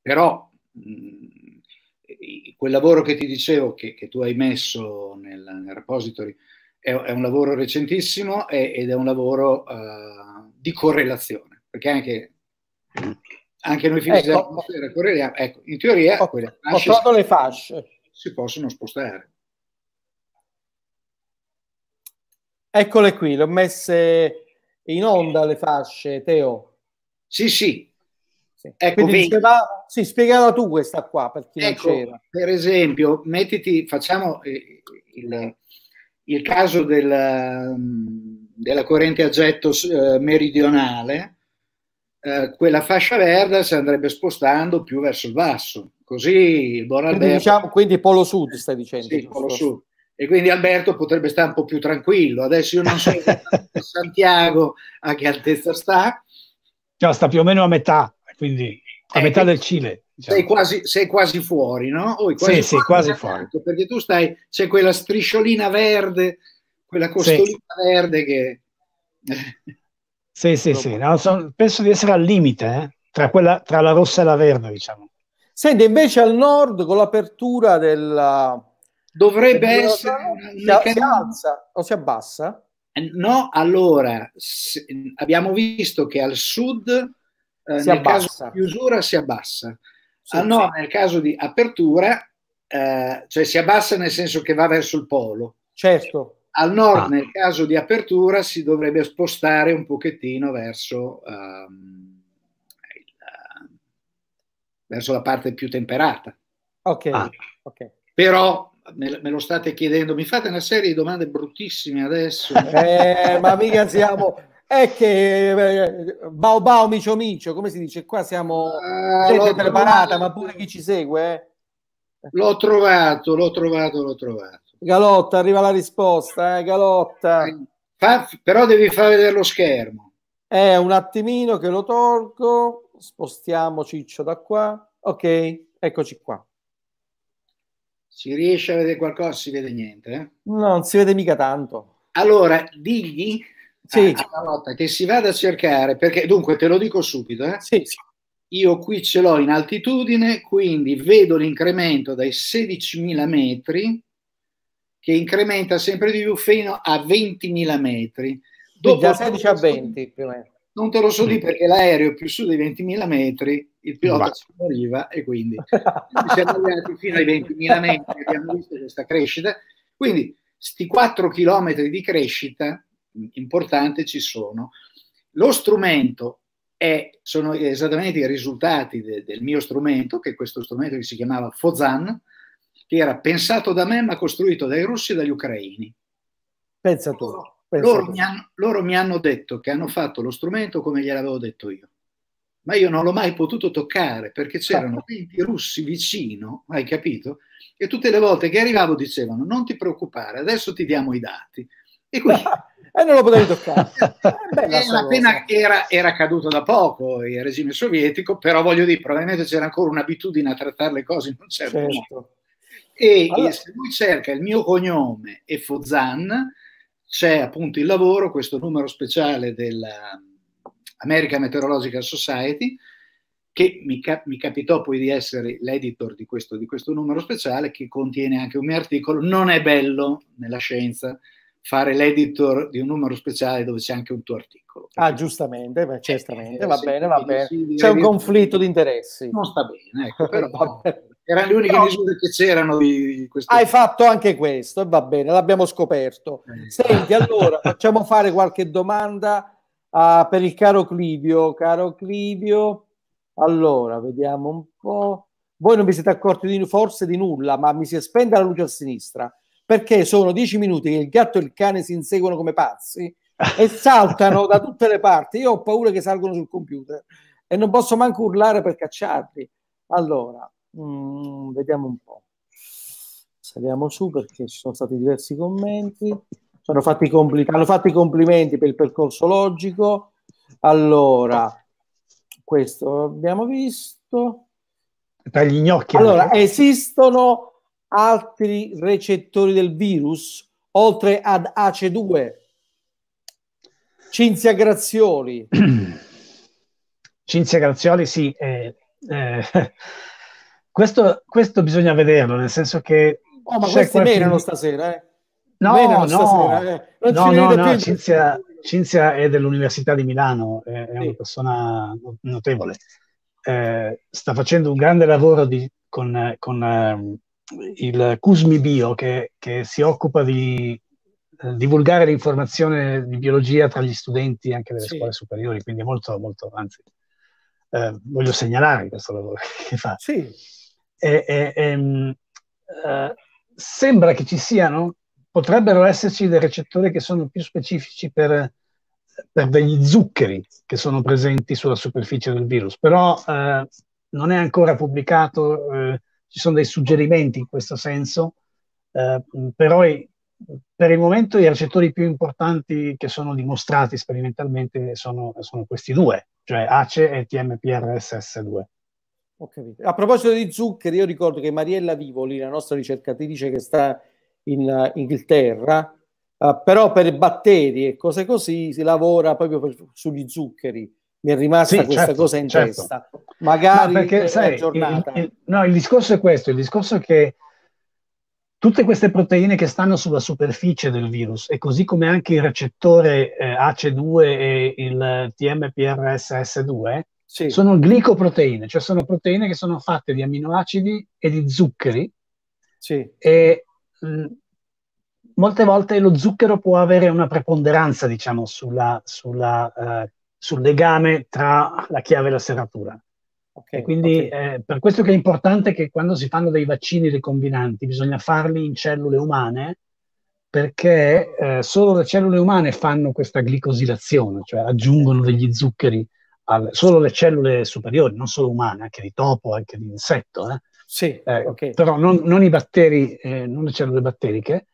Però mh, mm, quel lavoro che ti dicevo, che, che tu hai messo nel, nel repository, è, è, un lavoro recentissimo ed è un lavoro eh, di correlazione, perché anche mm anche noi fisici ecco, dell'atmosfera correliamo. Ecco, in teoria ho, ho trovato le fasce. Si possono spostare. Eccole qui, le ho messe in onda le fasce, Teo. Sì, sì. sì. Ecco, diceva, sì, spiegala tu questa qua per chi ecco, non c'era. Per esempio, mettiti, facciamo il, eh, il, il caso del, mm, della corrente a getto eh, meridionale, eh, quella fascia verde si andrebbe spostando più verso il basso. Così il buon Alberto... Quindi, diciamo, quindi polo sud stai dicendo. Sì, polo sud. E quindi Alberto potrebbe stare un po' più tranquillo. Adesso io non so Santiago a che altezza sta. No, sta più o meno a metà, quindi a eh, metà del Cile. Diciamo. Sei, quasi, sei, quasi, fuori, no? O quasi sì, fuori, sì, quasi esatto, fuori. Perché tu stai, c'è quella strisciolina verde, quella costolina sì. verde che... Sì, sì, sì. No, son, penso di essere al limite eh? tra, quella, tra, la rossa e la verde, diciamo. Senti, invece al nord con l'apertura della... Dovrebbe della essere... Si, si alza o si abbassa? Eh, no, allora, se, abbiamo visto che al sud eh, si nel caso di chiusura si abbassa. Sì, al ah, nord, nel caso di apertura, eh, cioè si abbassa nel senso che va verso il polo. Certo. Al nord, ah. nel caso di apertura, si dovrebbe spostare un pochettino verso, um, il, verso la parte più temperata. Ok. Ah. okay. Però me, me, lo state chiedendo, mi fate una serie di domande bruttissime adesso. eh, ma mica siamo... È che eh, bao bao micio micio, come si dice qua, siamo ah, gente preparata, trovato, ma pure chi ci segue. Eh. L'ho trovato, l'ho trovato, l'ho trovato. Galotta, arriva la risposta, eh, Galotta. Fa, però devi far vedere lo schermo. Eh, un attimino che lo tolgo, spostiamo Ciccio da qua. Ok, eccoci qua. Si riesce a vedere qualcosa? Si vede niente? Eh? No, non si vede mica tanto. Allora, digli sì. a, Galotta che si vada a cercare, perché dunque te lo dico subito, eh? sì, sì. Io qui ce l'ho in altitudine, quindi vedo l'incremento dai 16.000 metri che incrementa sempre di più fino a 20.000 metri. Dopo, da 16 a 20 più o meno. Non te lo so dire mm. perché l'aereo più su dei 20.000 metri, il pilota si moriva e quindi siamo arrivati fino ai 20.000 metri, abbiamo visto questa crescita. Quindi questi 4 chilometri di crescita importante ci sono. Lo strumento è, sono esattamente i risultati de, del mio strumento, che è questo strumento che si chiamava Fozan, che era pensato da me ma costruito dai russi e dagli ucraini. Pensa tu. Loro, pensa loro, tu. Mi hanno, loro mi hanno detto che hanno fatto lo strumento come gliel'avevo detto io ma io non l'ho mai potuto toccare perché c'erano 20 certo. russi vicino, hai capito? E tutte le volte che arrivavo dicevano non ti preoccupare, adesso ti diamo i dati. E qui... e non lo potevi toccare. era, appena, era, era, caduto da poco il regime sovietico, però voglio dire, probabilmente c'era ancora un'abitudine a trattare le cose in un certo, certo. modo. E allora. se lui cerca il mio cognome e Fozan, c'è appunto il lavoro, questo numero speciale dell'American um, Meteorological Society, che mi, cap- mi, capitò poi di essere l'editor di questo, di questo, numero speciale, che contiene anche un mio articolo. Non è bello nella scienza fare l'editor di un numero speciale dove c'è anche un tuo articolo. Ah, giustamente, beh, certamente, eh, va bene, va bene. C'è un conflitto di interessi. Non sta bene, ecco, però... erano le uniche Però... misure che c'erano di questo. Hai fatto anche questo e va bene, l'abbiamo scoperto. Eh. Senti, allora facciamo fare qualche domanda uh, per il caro Clivio. Caro Clivio, allora vediamo un po'. Voi non vi siete accorti di, forse di nulla, ma mi si è spenta la luce a sinistra perché sono dieci minuti che il gatto e il cane si inseguono come pazzi e saltano da tutte le parti. Io ho paura che salgono sul computer e non posso manco urlare per cacciarli. Allora, Mm, vediamo un po'. Saliamo su perché ci sono stati diversi commenti. Sono fatti, compli- hanno fatto i complimenti per il percorso logico. Allora, questo abbiamo visto. Tra gli gnocchi. Allora, eh. esistono altri recettori del virus oltre ad ace 2 Cinzia Grazioli. Cinzia Grazioli, sì. Eh, eh Questo, questo bisogna vederlo, nel senso che... Oh, ma questi qualche... menano stasera, eh? No, menano no, stasera, eh? non no, no, no, Cinzia, Cinzia, è dell'Università di Milano, è, è sì. una persona notevole. Eh, sta facendo un grande lavoro di, con, con um, il Cusmi Bio, che, che si occupa di eh, divulgare l'informazione di biologia tra gli studenti anche delle sì. scuole superiori, quindi è molto, molto, anzi, eh, voglio segnalare questo lavoro che fa. Sì. E, e, e, ehm, eh, sembra che ci siano, potrebbero esserci dei recettori che sono più specifici per, per degli zuccheri che sono presenti sulla superficie del virus, però eh, non è ancora pubblicato, eh, ci sono dei suggerimenti in questo senso, eh, però i, per il momento i recettori più importanti che sono dimostrati sperimentalmente sono, sono questi due, cioè ACE e TMPRSS2. A proposito di zuccheri, io ricordo che Mariella Vivoli, la nostra ricercatrice che sta in eh, Inghilterra, uh, però per batteri e cose così si lavora proprio per, sugli zuccheri. Mi è rimasta sì, questa certo, cosa in certo. testa. Magari Ma perché, sai, giornata. Il, il, no, il discorso è questo, il discorso è che tutte queste proteine che stanno sulla superficie del virus e così come anche il recettore eh, AC2 e il TMPRSS2 sì. sono glicoproteine, cioè sono proteine che sono fatte di amminoacidi e di zuccheri. Sì. E mh, mm, molte volte lo zucchero può avere una preponderanza, diciamo, sulla, sulla, eh, sul legame tra la chiave e la serratura. Okay, e quindi okay. eh, per questo che è importante che quando si fanno dei vaccini ricombinanti bisogna farli in cellule umane perché eh, solo le cellule umane fanno questa glicosilazione, cioè aggiungono degli zuccheri al, solo le cellule superiori, non solo umane, anche di topo, anche di insetto, eh? sì, eh, okay. però non, non, i batteri, eh, non le cellule batteriche.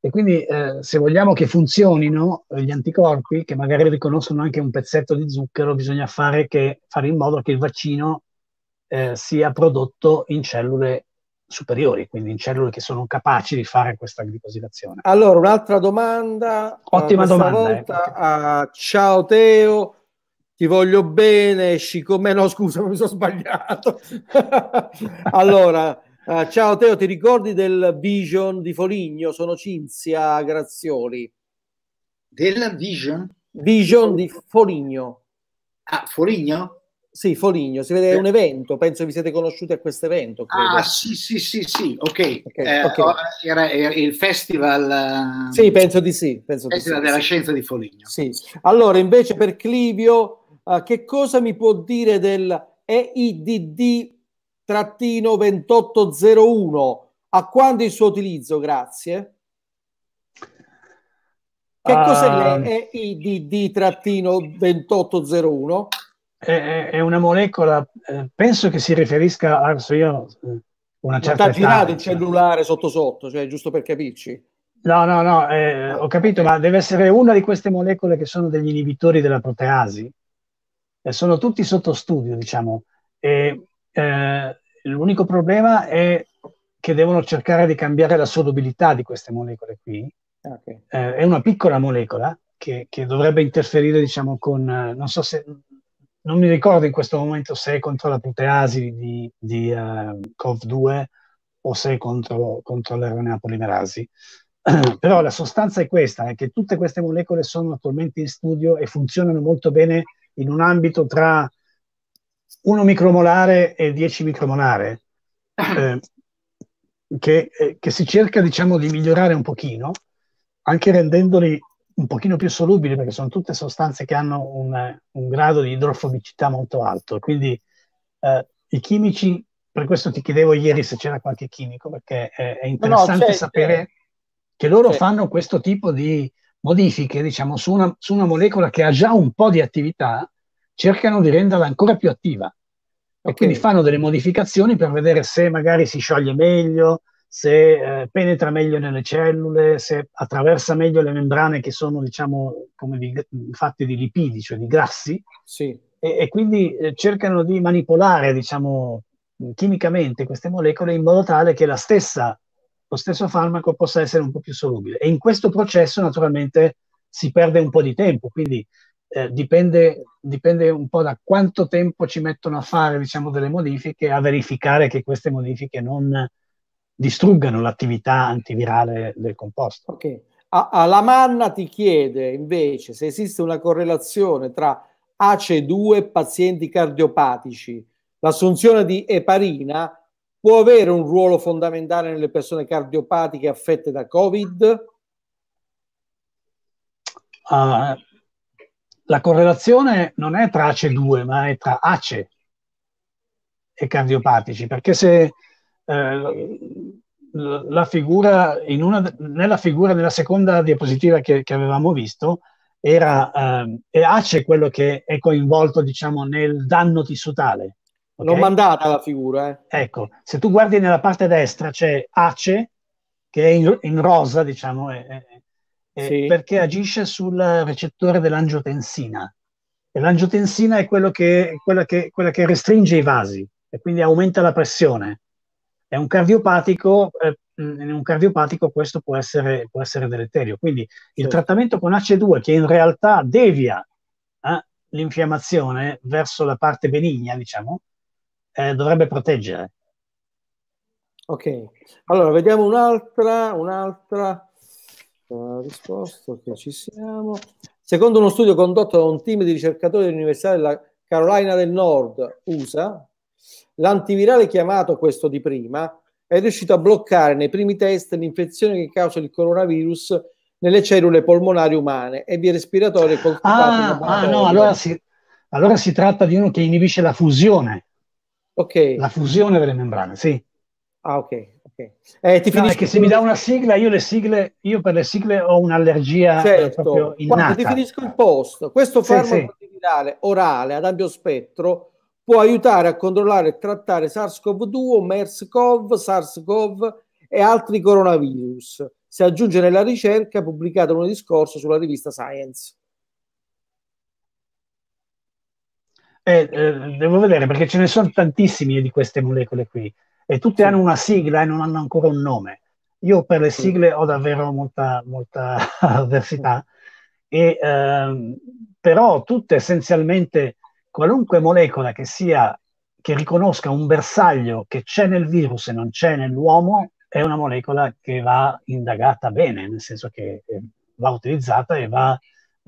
E quindi eh, se vogliamo che funzionino eh, gli anticorpi, che magari riconoscono anche un pezzetto di zucchero, bisogna fare, che, fare in modo che il vaccino sia prodotto in cellule superiori, quindi in cellule che sono capaci di fare questa glicosilazione. Allora, un'altra domanda. Ottima domanda. Volta, eh, perché... a... ciao Teo, ti voglio bene, esci come No, scusa, mi sono sbagliato. allora, uh, ciao Teo, ti ricordi del Vision di Foligno? Sono Cinzia Grazioli. Della Vision? Vision di Foligno. Ah, Foligno? Sì, Foligno, si vede, è eh. un evento, penso vi siete conosciuti a questo evento. Ah, sì, sì, sì, sì, ok. okay, eh, okay. Oh, era, era, il festival... Sì, penso di sì. Penso festival di sì, della sì. scienza di Foligno. Sì. Allora, invece per Clivio Uh, che cosa mi può dire del EIDD-2801? A quando il suo utilizzo? Grazie. Che uh, cos'è l'EIDD-2801? Ah. È, è, una molecola, eh, penso che si riferisca, a io eh, una certa età. girato il cellulare sotto sotto, cioè giusto per capirci. No, no, no, eh, ho capito, ma deve essere una di queste molecole che sono degli inibitori della proteasi. Eh, sono tutti sotto studio, diciamo, e eh, l'unico problema è che devono cercare di cambiare la solubilità di queste molecole qui. Ah, okay. Eh, è una piccola molecola che, che dovrebbe interferire, diciamo, con, eh, non so se, non mi ricordo in questo momento se è contro la proteasi di, di uh, eh, COV2 o se è contro, contro l'RNA polimerasi. Però la sostanza è questa, è che tutte queste molecole sono attualmente in studio e funzionano molto bene in un ambito tra 1 micromolare e 10 micromolare, eh, che, eh, che, si cerca diciamo di migliorare un pochino, anche rendendoli un pochino più solubili, perché sono tutte sostanze che hanno un, un grado di idrofobicità molto alto. Quindi eh, i chimici, per questo ti chiedevo ieri se c'era qualche chimico, perché è interessante no, no, sapere eh, che loro c'è. fanno questo tipo di modifiche diciamo, su, una, su una molecola che ha già un po' di attività, cercano di renderla ancora più attiva. Okay. E quindi fanno delle modificazioni per vedere se magari si scioglie meglio, se eh, penetra meglio nelle cellule, se attraversa meglio le membrane che sono, diciamo, di, fatte di lipidi, cioè di grassi. Sì. E, e, quindi eh, cercano di manipolare, diciamo, chimicamente queste molecole in modo tale che la stessa lo stesso farmaco possa essere un po' più solubile. E in questo processo naturalmente si perde un po' di tempo, quindi eh, dipende, dipende, un po' da quanto tempo ci mettono a fare diciamo, delle modifiche, a verificare che queste modifiche non distruggano l'attività antivirale del composto. Okay. Alamanna ti chiede invece se esiste una correlazione tra ace 2 e pazienti cardiopatici, l'assunzione di eparina può avere un ruolo fondamentale nelle persone cardiopatiche affette da Covid? Uh, la correlazione non è tra ACE2, ma è tra ACE e cardiopatici, perché se eh, la figura una, nella figura della seconda diapositiva che, che avevamo visto era eh, è ACE quello che è coinvolto diciamo, nel danno tissutale Okay? L'ho mandata la figura. Eh. Ecco, se tu guardi nella parte destra c'è Ace, che è in, in rosa, diciamo, è, è, è sì. perché agisce sul recettore dell'angiotensina. E l'angiotensina è quello che, quella, che, quella che restringe i vasi e quindi aumenta la pressione. È un cardiopatico, eh, in un cardiopatico questo può essere, può essere deleterio. Quindi il sì. trattamento con ace 2 che in realtà devia eh, l'infiammazione verso la parte benigna, diciamo, eh, dovrebbe proteggere. Ok, allora vediamo un'altra, un'altra uh, risposta che ci siamo. Secondo uno studio condotto da un team di ricercatori dell'Università della Carolina del Nord, USA, l'antivirale chiamato questo di prima è riuscito a bloccare nei primi test l'infezione che causa il coronavirus nelle cellule polmonari umane e via respiratorie coltivate. Ah, ah no, allora si, allora si tratta di uno che inibisce la fusione Ok. La fusione delle membrane, sì. Ah, ok. okay. Eh, ti no, finisci... se mi dà una sigla, io le sigle, io per le sigle ho un'allergia eh, certo. proprio innata. Quando definisco il posto, questo sì, sì. orale ad ampio spettro può aiutare a controllare e trattare SARS-CoV-2, MERS-CoV, SARS-CoV e altri coronavirus. Si aggiunge nella ricerca pubblicata lunedì scorso sulla rivista Science. Eh, eh, devo vedere perché ce ne sono tantissime di queste molecole qui e tutte sì. hanno una sigla e non hanno ancora un nome. Io per le sigle ho davvero molta, molta avversità, e, eh, però tutte essenzialmente, qualunque molecola che sia che riconosca un bersaglio che c'è nel virus e non c'è nell'uomo, è una molecola che va indagata bene, nel senso che eh, va utilizzata e va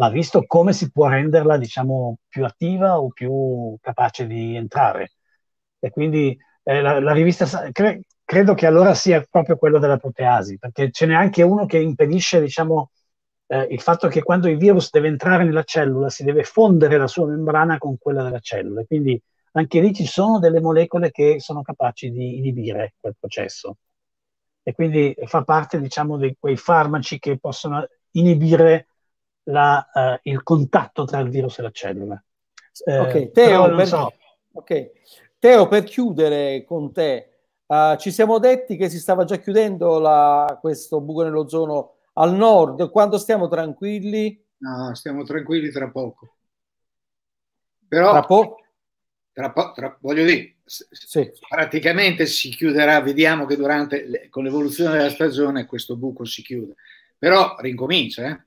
l'ha visto come si può renderla diciamo, più attiva o più capace di entrare. E quindi eh, la, la, rivista cre, credo che allora sia proprio quello della proteasi, perché ce n'è anche uno che impedisce diciamo, eh, il fatto che quando il virus deve entrare nella cellula si deve fondere la sua membrana con quella della cellula. e Quindi anche lì ci sono delle molecole che sono capaci di inibire quel processo. E quindi fa parte, diciamo, di quei farmaci che possono inibire la, uh, il contatto tra il virus e la cellula. Eh, okay, Teo, per, so. okay. Teo, per, chiudere con te, uh, ci siamo detti che si stava già chiudendo la, questo buco nell'ozono al nord, quando stiamo tranquilli? No, stiamo tranquilli tra poco. Però, tra poco? Tra po- tra, voglio dire, sì. praticamente si chiuderà, vediamo che durante, le, con l'evoluzione della stagione questo buco si chiude, però rincomincia, eh?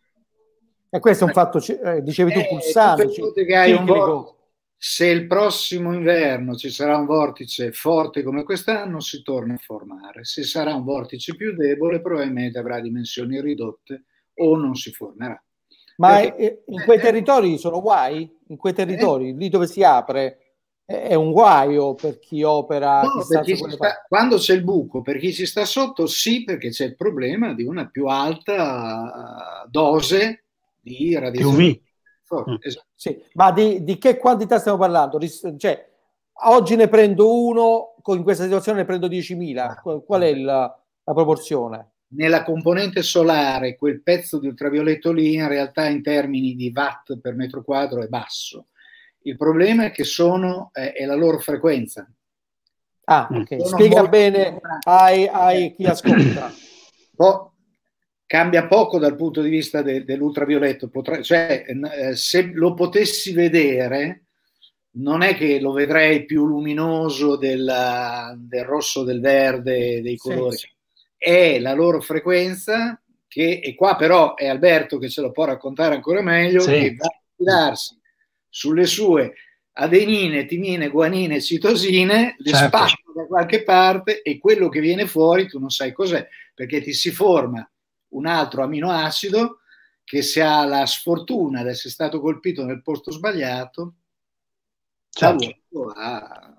E questo è un eh, fatto, eh, dicevi tu, eh, pulsante. Vor- se il prossimo inverno ci sarà un vortice forte come quest'anno, si torna a formare. Se sarà un vortice più debole, probabilmente avrà dimensioni ridotte o non si formerà. Ma Perché, in quei eh, territori sono guai? In quei territori, eh, lì dove si apre, è un guaio per chi opera no, per chi sta, quando c'è il buco per chi si sta sotto sì perché c'è il problema di una più alta dose di IRA, di... UV. Mm. esatto. sì, ma di, di, che quantità stiamo parlando? Cioè, oggi ne prendo uno, in questa situazione ne prendo 10.000, ah, qual è la, la proporzione? Nella componente solare quel pezzo di ultravioletto lì in realtà in termini di watt per metro quadro è basso. Il problema è che sono, eh, è la loro frequenza. Ah, mm. ok. Sono Spiega bene ai, ai chi ascolta. Boh, cambia poco dal punto di vista de, dell'ultravioletto, Potrei, cioè eh, se lo potessi vedere non è che lo vedrei più luminoso della, del rosso, del verde, dei colori, sì, sì. è la loro frequenza che, e qua però è Alberto che ce lo può raccontare ancora meglio, sì. che va a fidarsi sulle sue adenine, timine, guanine, citosine, le certo. da qualche parte e quello che viene fuori tu non sai cos'è, perché ti si forma un altro aminoacido che se ha la sfortuna di essere stato colpito nel posto sbagliato, certo. ha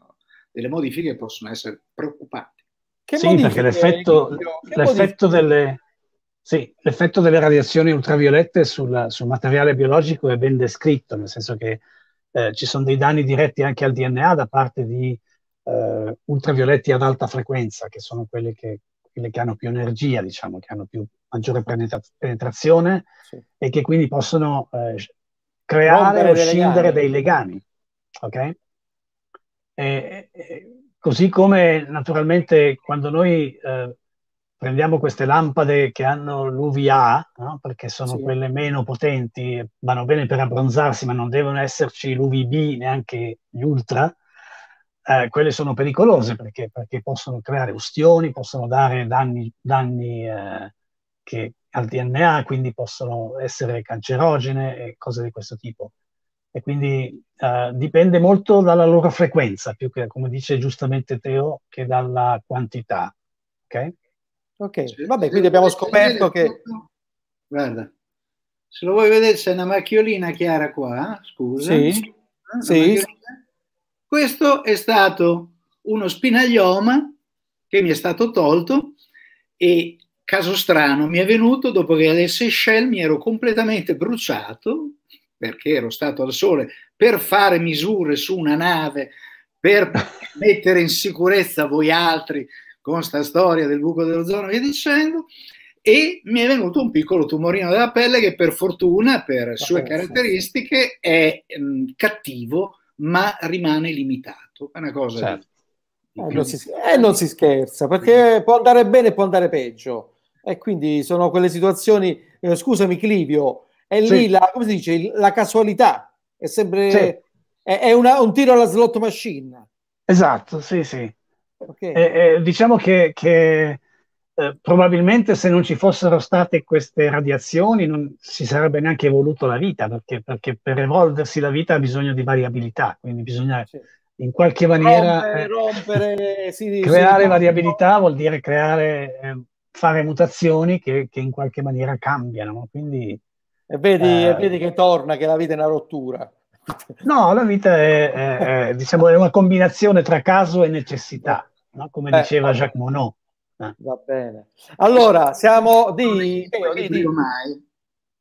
delle modifiche che possono essere preoccupanti. Che sì, perché l'effetto, che l'effetto, delle, sì, l'effetto, delle, radiazioni ultraviolette sul, sul, materiale biologico è ben descritto, nel senso che eh, ci sono dei danni diretti anche al DNA da parte di eh, ultravioletti ad alta frequenza, che sono quelli che, quelli che hanno più energia, diciamo, che hanno più maggiore penetra- penetrazione sì. e che quindi possono eh, creare o scindere legami. dei legami. Okay? E, e, così come naturalmente quando noi eh, prendiamo queste lampade che hanno l'UVA, no? perché sono sì. quelle meno potenti, vanno bene per abbronzarsi, ma non devono esserci l'UVB, neanche gli ultra, eh, quelle sono pericolose perché, perché, possono creare ustioni, possono dare danni, danni eh, che al DNA, quindi possono essere cancerogene e cose di questo tipo. E quindi eh, dipende molto dalla loro frequenza, più che, come dice giustamente Teo, che dalla quantità. Ok? Ok, vabbè, quindi abbiamo scoperto che... Guarda, se lo vuoi vedere, c'è una macchiolina chiara qua, eh? scusa. Sì, sì. Questo è stato uno spinaglioma che mi è stato tolto e caso strano mi è venuto dopo che alle Seychelles mi ero completamente bruciato perché ero stato al sole per fare misure su una nave per mettere in sicurezza voi altri con sta storia del buco dell'ozono e dicendo e mi è venuto un piccolo tumorino della pelle che per fortuna per la sue forza. caratteristiche è mh, mm, cattivo ma rimane limitato è una cosa certo. di, eh, non si, eh, non si scherza perché può andare bene e può andare peggio e quindi sono quelle situazioni, eh, scusami Clivio, è lì sì. la, come si dice, la casualità, è sempre sì. è, è una, un tiro alla slot machine. Esatto, sì, sì. Okay. Eh, eh, diciamo che, che eh, probabilmente se non ci fossero state queste radiazioni non si sarebbe neanche evoluto la vita, perché, perché per evolversi la vita ha bisogno di variabilità, quindi bisogna sì. in qualche maniera rompere, eh, rompere, sì, creare sì, variabilità vuol dire creare eh, fare mutazioni che, che in qualche maniera cambiano. Quindi, e vedi, eh, e vedi, che torna, che la vita è una rottura. No, la vita è, è, è diciamo, è una combinazione tra caso e necessità, no? come eh, diceva Jacques Monod. Eh. Va bene. Allora, siamo di... di, di.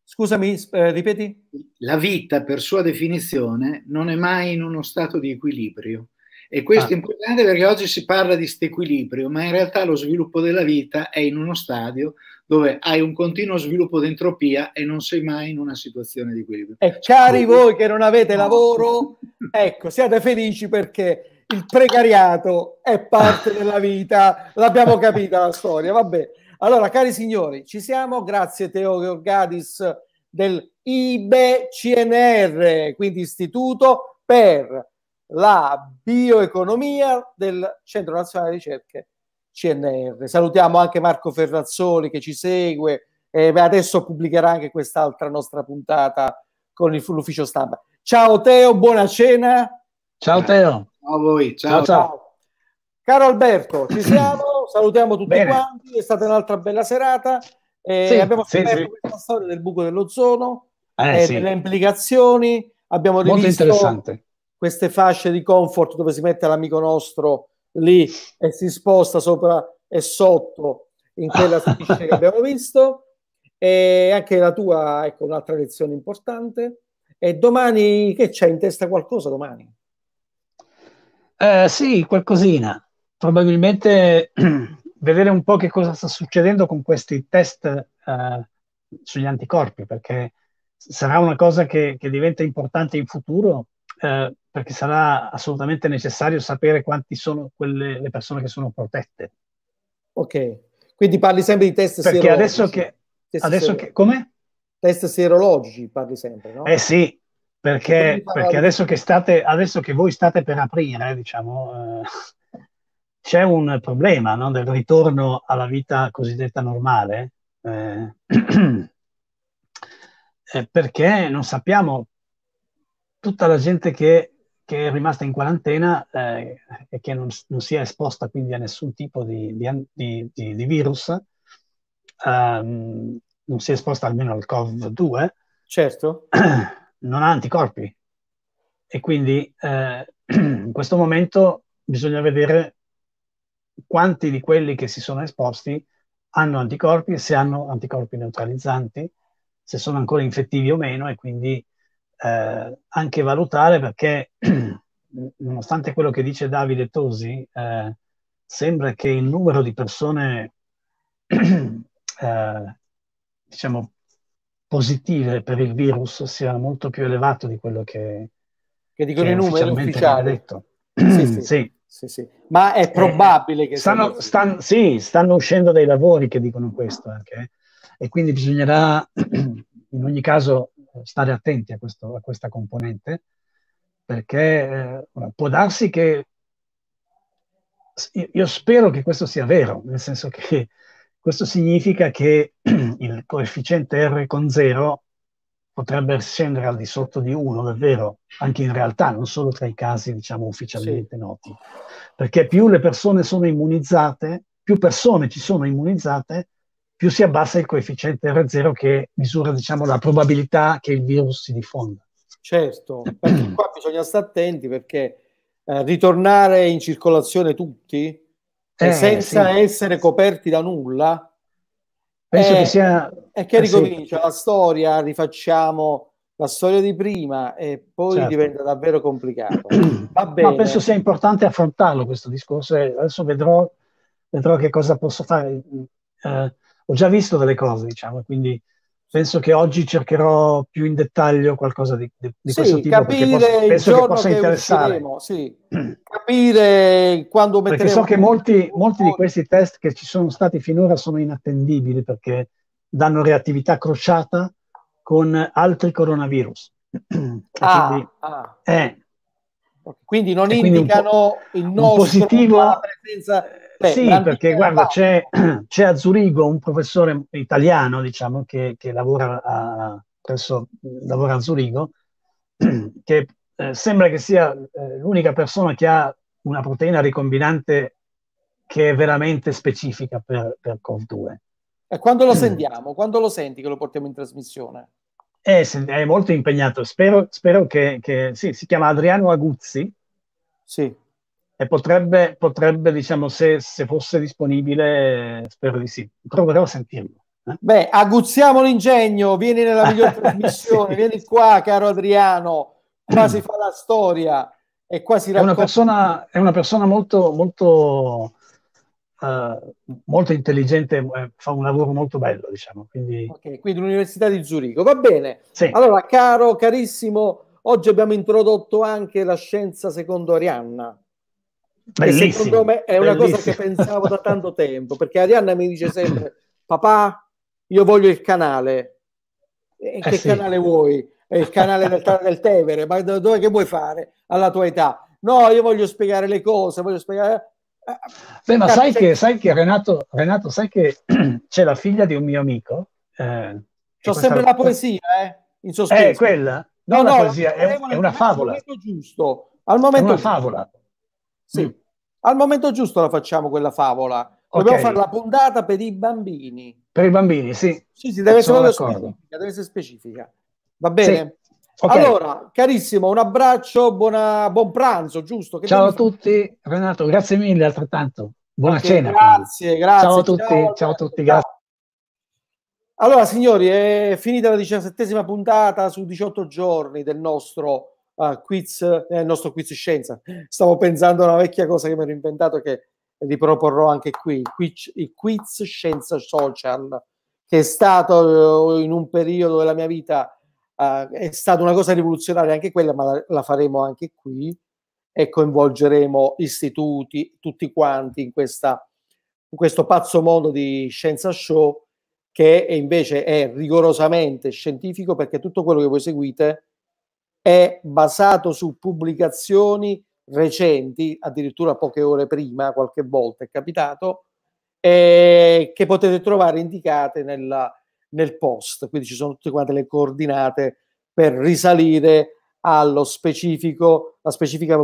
Scusami, eh, ripeti? La vita, per sua definizione, non è mai in uno stato di equilibrio. E questo è ah. importante perché oggi si parla di stequilibrio, ma in realtà lo sviluppo della vita è in uno stadio dove hai un continuo sviluppo d'entropia e non sei mai in una situazione di equilibrio. E eh, cari voi che non avete lavoro, ecco, siate felici perché il precariato è parte della vita, l'abbiamo capita la storia, vabbè. Allora, cari signori, ci siamo, grazie Teo Georgadis del IBCNR, quindi Istituto per la bioeconomia del Centro Nazionale di Ricerche CNR. Salutiamo anche Marco Ferrazzoli che ci segue e adesso pubblicherà anche quest'altra nostra puntata con l'ufficio stampa. Ciao Teo, buona cena. Ciao Teo. Ciao a voi. Ciao, ciao. ciao. Caro Alberto, ci siamo, salutiamo tutti Bene. quanti, è stata un'altra bella serata. Eh, sì, abbiamo scoperto sì, sì. questa storia del buco dell'ozono, eh, eh, delle implicazioni, abbiamo rivisto... Molto interessante queste fasce di comfort dove si mette l'amico nostro lì e si sposta sopra e sotto in quella striscia che abbiamo visto e anche la tua ecco un'altra lezione importante e domani che c'è in testa qualcosa domani? Eh, sì, qualcosina. Probabilmente vedere un po' che cosa sta succedendo con questi test eh, sugli anticorpi, perché sarà una cosa che, che diventa importante in futuro. Eh, perché sarà assolutamente necessario sapere quanti sono quelle, le persone che sono protette. Ok, quindi parli sempre di test perché Adesso che, test adesso che come? Test serologici parli sempre, no? Eh sì, perché, perché adesso, che state, adesso, che voi state per aprire, diciamo, eh, c'è un problema no? del ritorno alla vita cosiddetta normale, eh, eh perché non sappiamo tutta la gente che che è rimasta in quarantena eh, e che non, non, si è esposta quindi a nessun tipo di, di, di, di virus, um, non si è esposta almeno al COV2, certo. non ha anticorpi. E quindi eh, in questo momento bisogna vedere quanti di quelli che si sono esposti hanno anticorpi, se hanno anticorpi neutralizzanti, se sono ancora infettivi o meno e quindi eh, anche valutare perché, nonostante quello che dice Davide Tosi, eh, sembra che il numero di persone, eh, diciamo, positive per il virus sia molto più elevato di quello che, che dicono che i numeri ufficiali. Detto. Sì, sì. sì. Sì, sì. Ma è eh, probabile eh, che... Stanno, stan, sì, stanno uscendo dei lavori che dicono questo anche, eh? e quindi bisognerà in ogni caso eh, stare attenti a, questo, a questa componente, perché eh, può darsi che io spero che questo sia vero, nel senso che questo significa che il coefficiente R con 0 potrebbe scendere al di sotto di 1, davvero, anche in realtà, non solo tra i casi, diciamo, ufficialmente sì. noti. Perché più le persone sono immunizzate, più persone ci sono immunizzate, più si abbassa il coefficiente R0 che misura diciamo, la probabilità che il virus si diffonda. Certo, perché qua bisogna stare attenti perché eh, ritornare in circolazione tutti cioè eh, senza sì. essere coperti da nulla penso è, eh, che sia è che eh, ricomincia sì. la storia, rifacciamo la storia di prima e poi certo. diventa davvero complicato. Va bene. Ma penso sia importante affrontarlo questo discorso e eh, adesso vedrò, vedrò che cosa posso fare. Eh, ho già visto delle cose, diciamo, quindi penso che oggi cercherò più in dettaglio qualcosa di, di, di sì, questo tipo. Capire posso, il penso che possa interessare. Sì. Capire quando metteremo... Perché so che molti, molti, di questi test che ci sono stati finora sono inattendibili perché danno reattività crociata con altri coronavirus. Ah, quindi, ah. Eh, quindi non indicano quindi il nostro, positivo, la presenza Beh, sì, perché guarda, c'è, c'è, a Zurigo un professore italiano, diciamo, che, che lavora, a, presso, lavora, a, Zurigo, che eh, sembra che sia eh, l'unica persona che ha una proteina ricombinante che è veramente specifica per, per COV2. E quando lo sentiamo? quando lo senti che lo portiamo in trasmissione? È, eh, è molto impegnato, spero, spero che, che sì, si chiama Adriano Aguzzi. Sì e potrebbe, potrebbe diciamo, se, se, fosse disponibile, spero di sì. Proverò a sentirlo. Eh. Beh, aguzziamo l'ingegno, vieni nella miglior trasmissione, sì. vieni qua, caro Adriano, qua si fa la storia e qua si racconta... È una persona, è una persona molto, molto, uh, molto intelligente, eh, fa un lavoro molto bello, diciamo. Quindi, okay, quindi l'Università di Zurigo, va bene. Sì. Allora, caro, carissimo, oggi abbiamo introdotto anche la scienza secondo Arianna secondo me è una bellissimo. cosa che pensavo da tanto tempo, perché Arianna mi dice sempre, papà, io voglio il canale. E eh che sì. canale vuoi? È il canale del, del Tevere, ma dove che vuoi fare alla tua età? No, io voglio spiegare le cose, voglio spiegare... Eh, Beh, ma cioè, sai che, sai che Renato, Renato, sai che c'è la figlia di un mio amico? Eh, C'ho sempre la poesia, eh? In sospeso. è eh, quella? No, la poesia, è, è, una favola. giusto. Al momento è una favola. Sì. Mm. Al momento giusto la facciamo quella favola. Dobbiamo okay. fare la puntata per i bambini. Per i bambini, sì. Sì, sì deve, essere specifica, deve essere specifica, Va bene? Sì. Okay. Allora, carissimo, un abbraccio, buona, buon pranzo, giusto? Che ciao a tutti, Renato, grazie mille altrettanto. Buona okay, cena. Grazie, quindi. grazie. Ciao a tutti, ciao, ciao a tutti, grazie. Allora, signori, è finita la diciassettesima puntata su 18 giorni del nostro uh, quiz, eh, il nostro quiz scienza. Stavo pensando a una vecchia cosa che mi ero inventato che riproporrò anche qui, il quiz, scienza social, che è stato eh, in un periodo della mia vita, uh, è stata una cosa rivoluzionaria anche quella, ma la, la faremo anche qui e coinvolgeremo istituti, tutti quanti in, questa, in questo pazzo mondo di scienza show che invece è rigorosamente scientifico perché tutto quello che voi seguite è basato su pubblicazioni recenti, addirittura poche ore prima, qualche volta è capitato, eh, che potete trovare indicate nella, nel post. Quindi ci sono tutte quante le coordinate per risalire allo specifico, alla specifica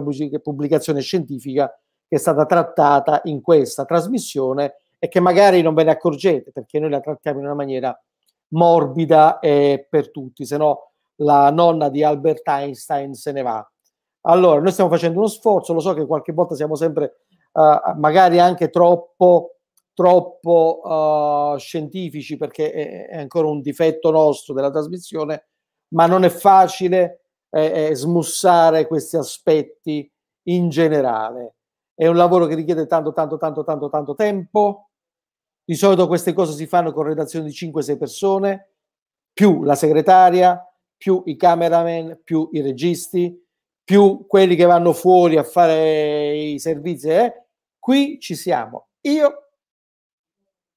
pubblicazione scientifica che è stata trattata in questa trasmissione e che magari non ve ne accorgete perché noi la trattiamo in una maniera morbida e per tutti, se no la nonna di Albert Einstein se ne va. Allora, noi stiamo facendo uno sforzo, lo so che qualche volta siamo sempre uh, magari anche troppo, troppo uh, scientifici perché è, è, ancora un difetto nostro della trasmissione, ma non è facile eh, eh, smussare questi aspetti in generale. È un lavoro che richiede tanto, tanto, tanto, tanto, tanto tempo. Di solito queste cose si fanno con redazioni di 5-6 persone, più la segretaria, più i cameraman, più i registi, più quelli che vanno fuori a fare i servizi. Eh? Qui ci siamo. Io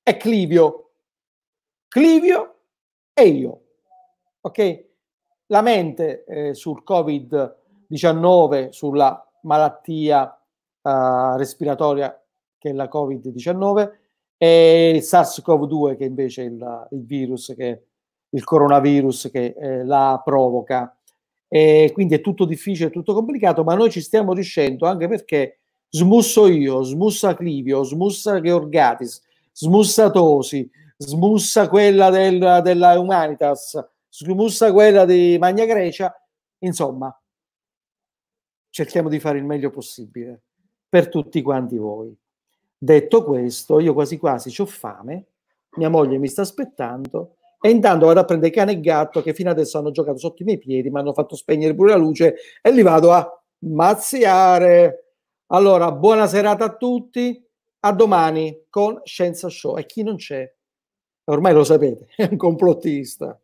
e Clivio. Clivio e io. Ok? La mente eh, sul Covid-19, sulla malattia eh, respiratoria che è la Covid-19 e il SARS-CoV-2 che invece è il, il virus che è il coronavirus che eh, la provoca. E eh, quindi è tutto difficile, è tutto complicato, ma noi ci stiamo riuscendo anche perché smusso io, smussa Clivio, smussa Georgatis, smussa Tosi, smussa quella del, della Humanitas, smussa quella di Magna Grecia, insomma, cerchiamo di fare il meglio possibile per tutti quanti voi. Detto questo, io quasi quasi ho fame, mia moglie mi sta aspettando e intanto vado a prendere cane e gatto che fino adesso hanno giocato sotto i miei piedi, mi hanno fatto spegnere pure la luce e li vado a mazziare. Allora, buona serata a tutti, a domani con Scienza Show. E chi non c'è, ormai lo sapete, è un complottista.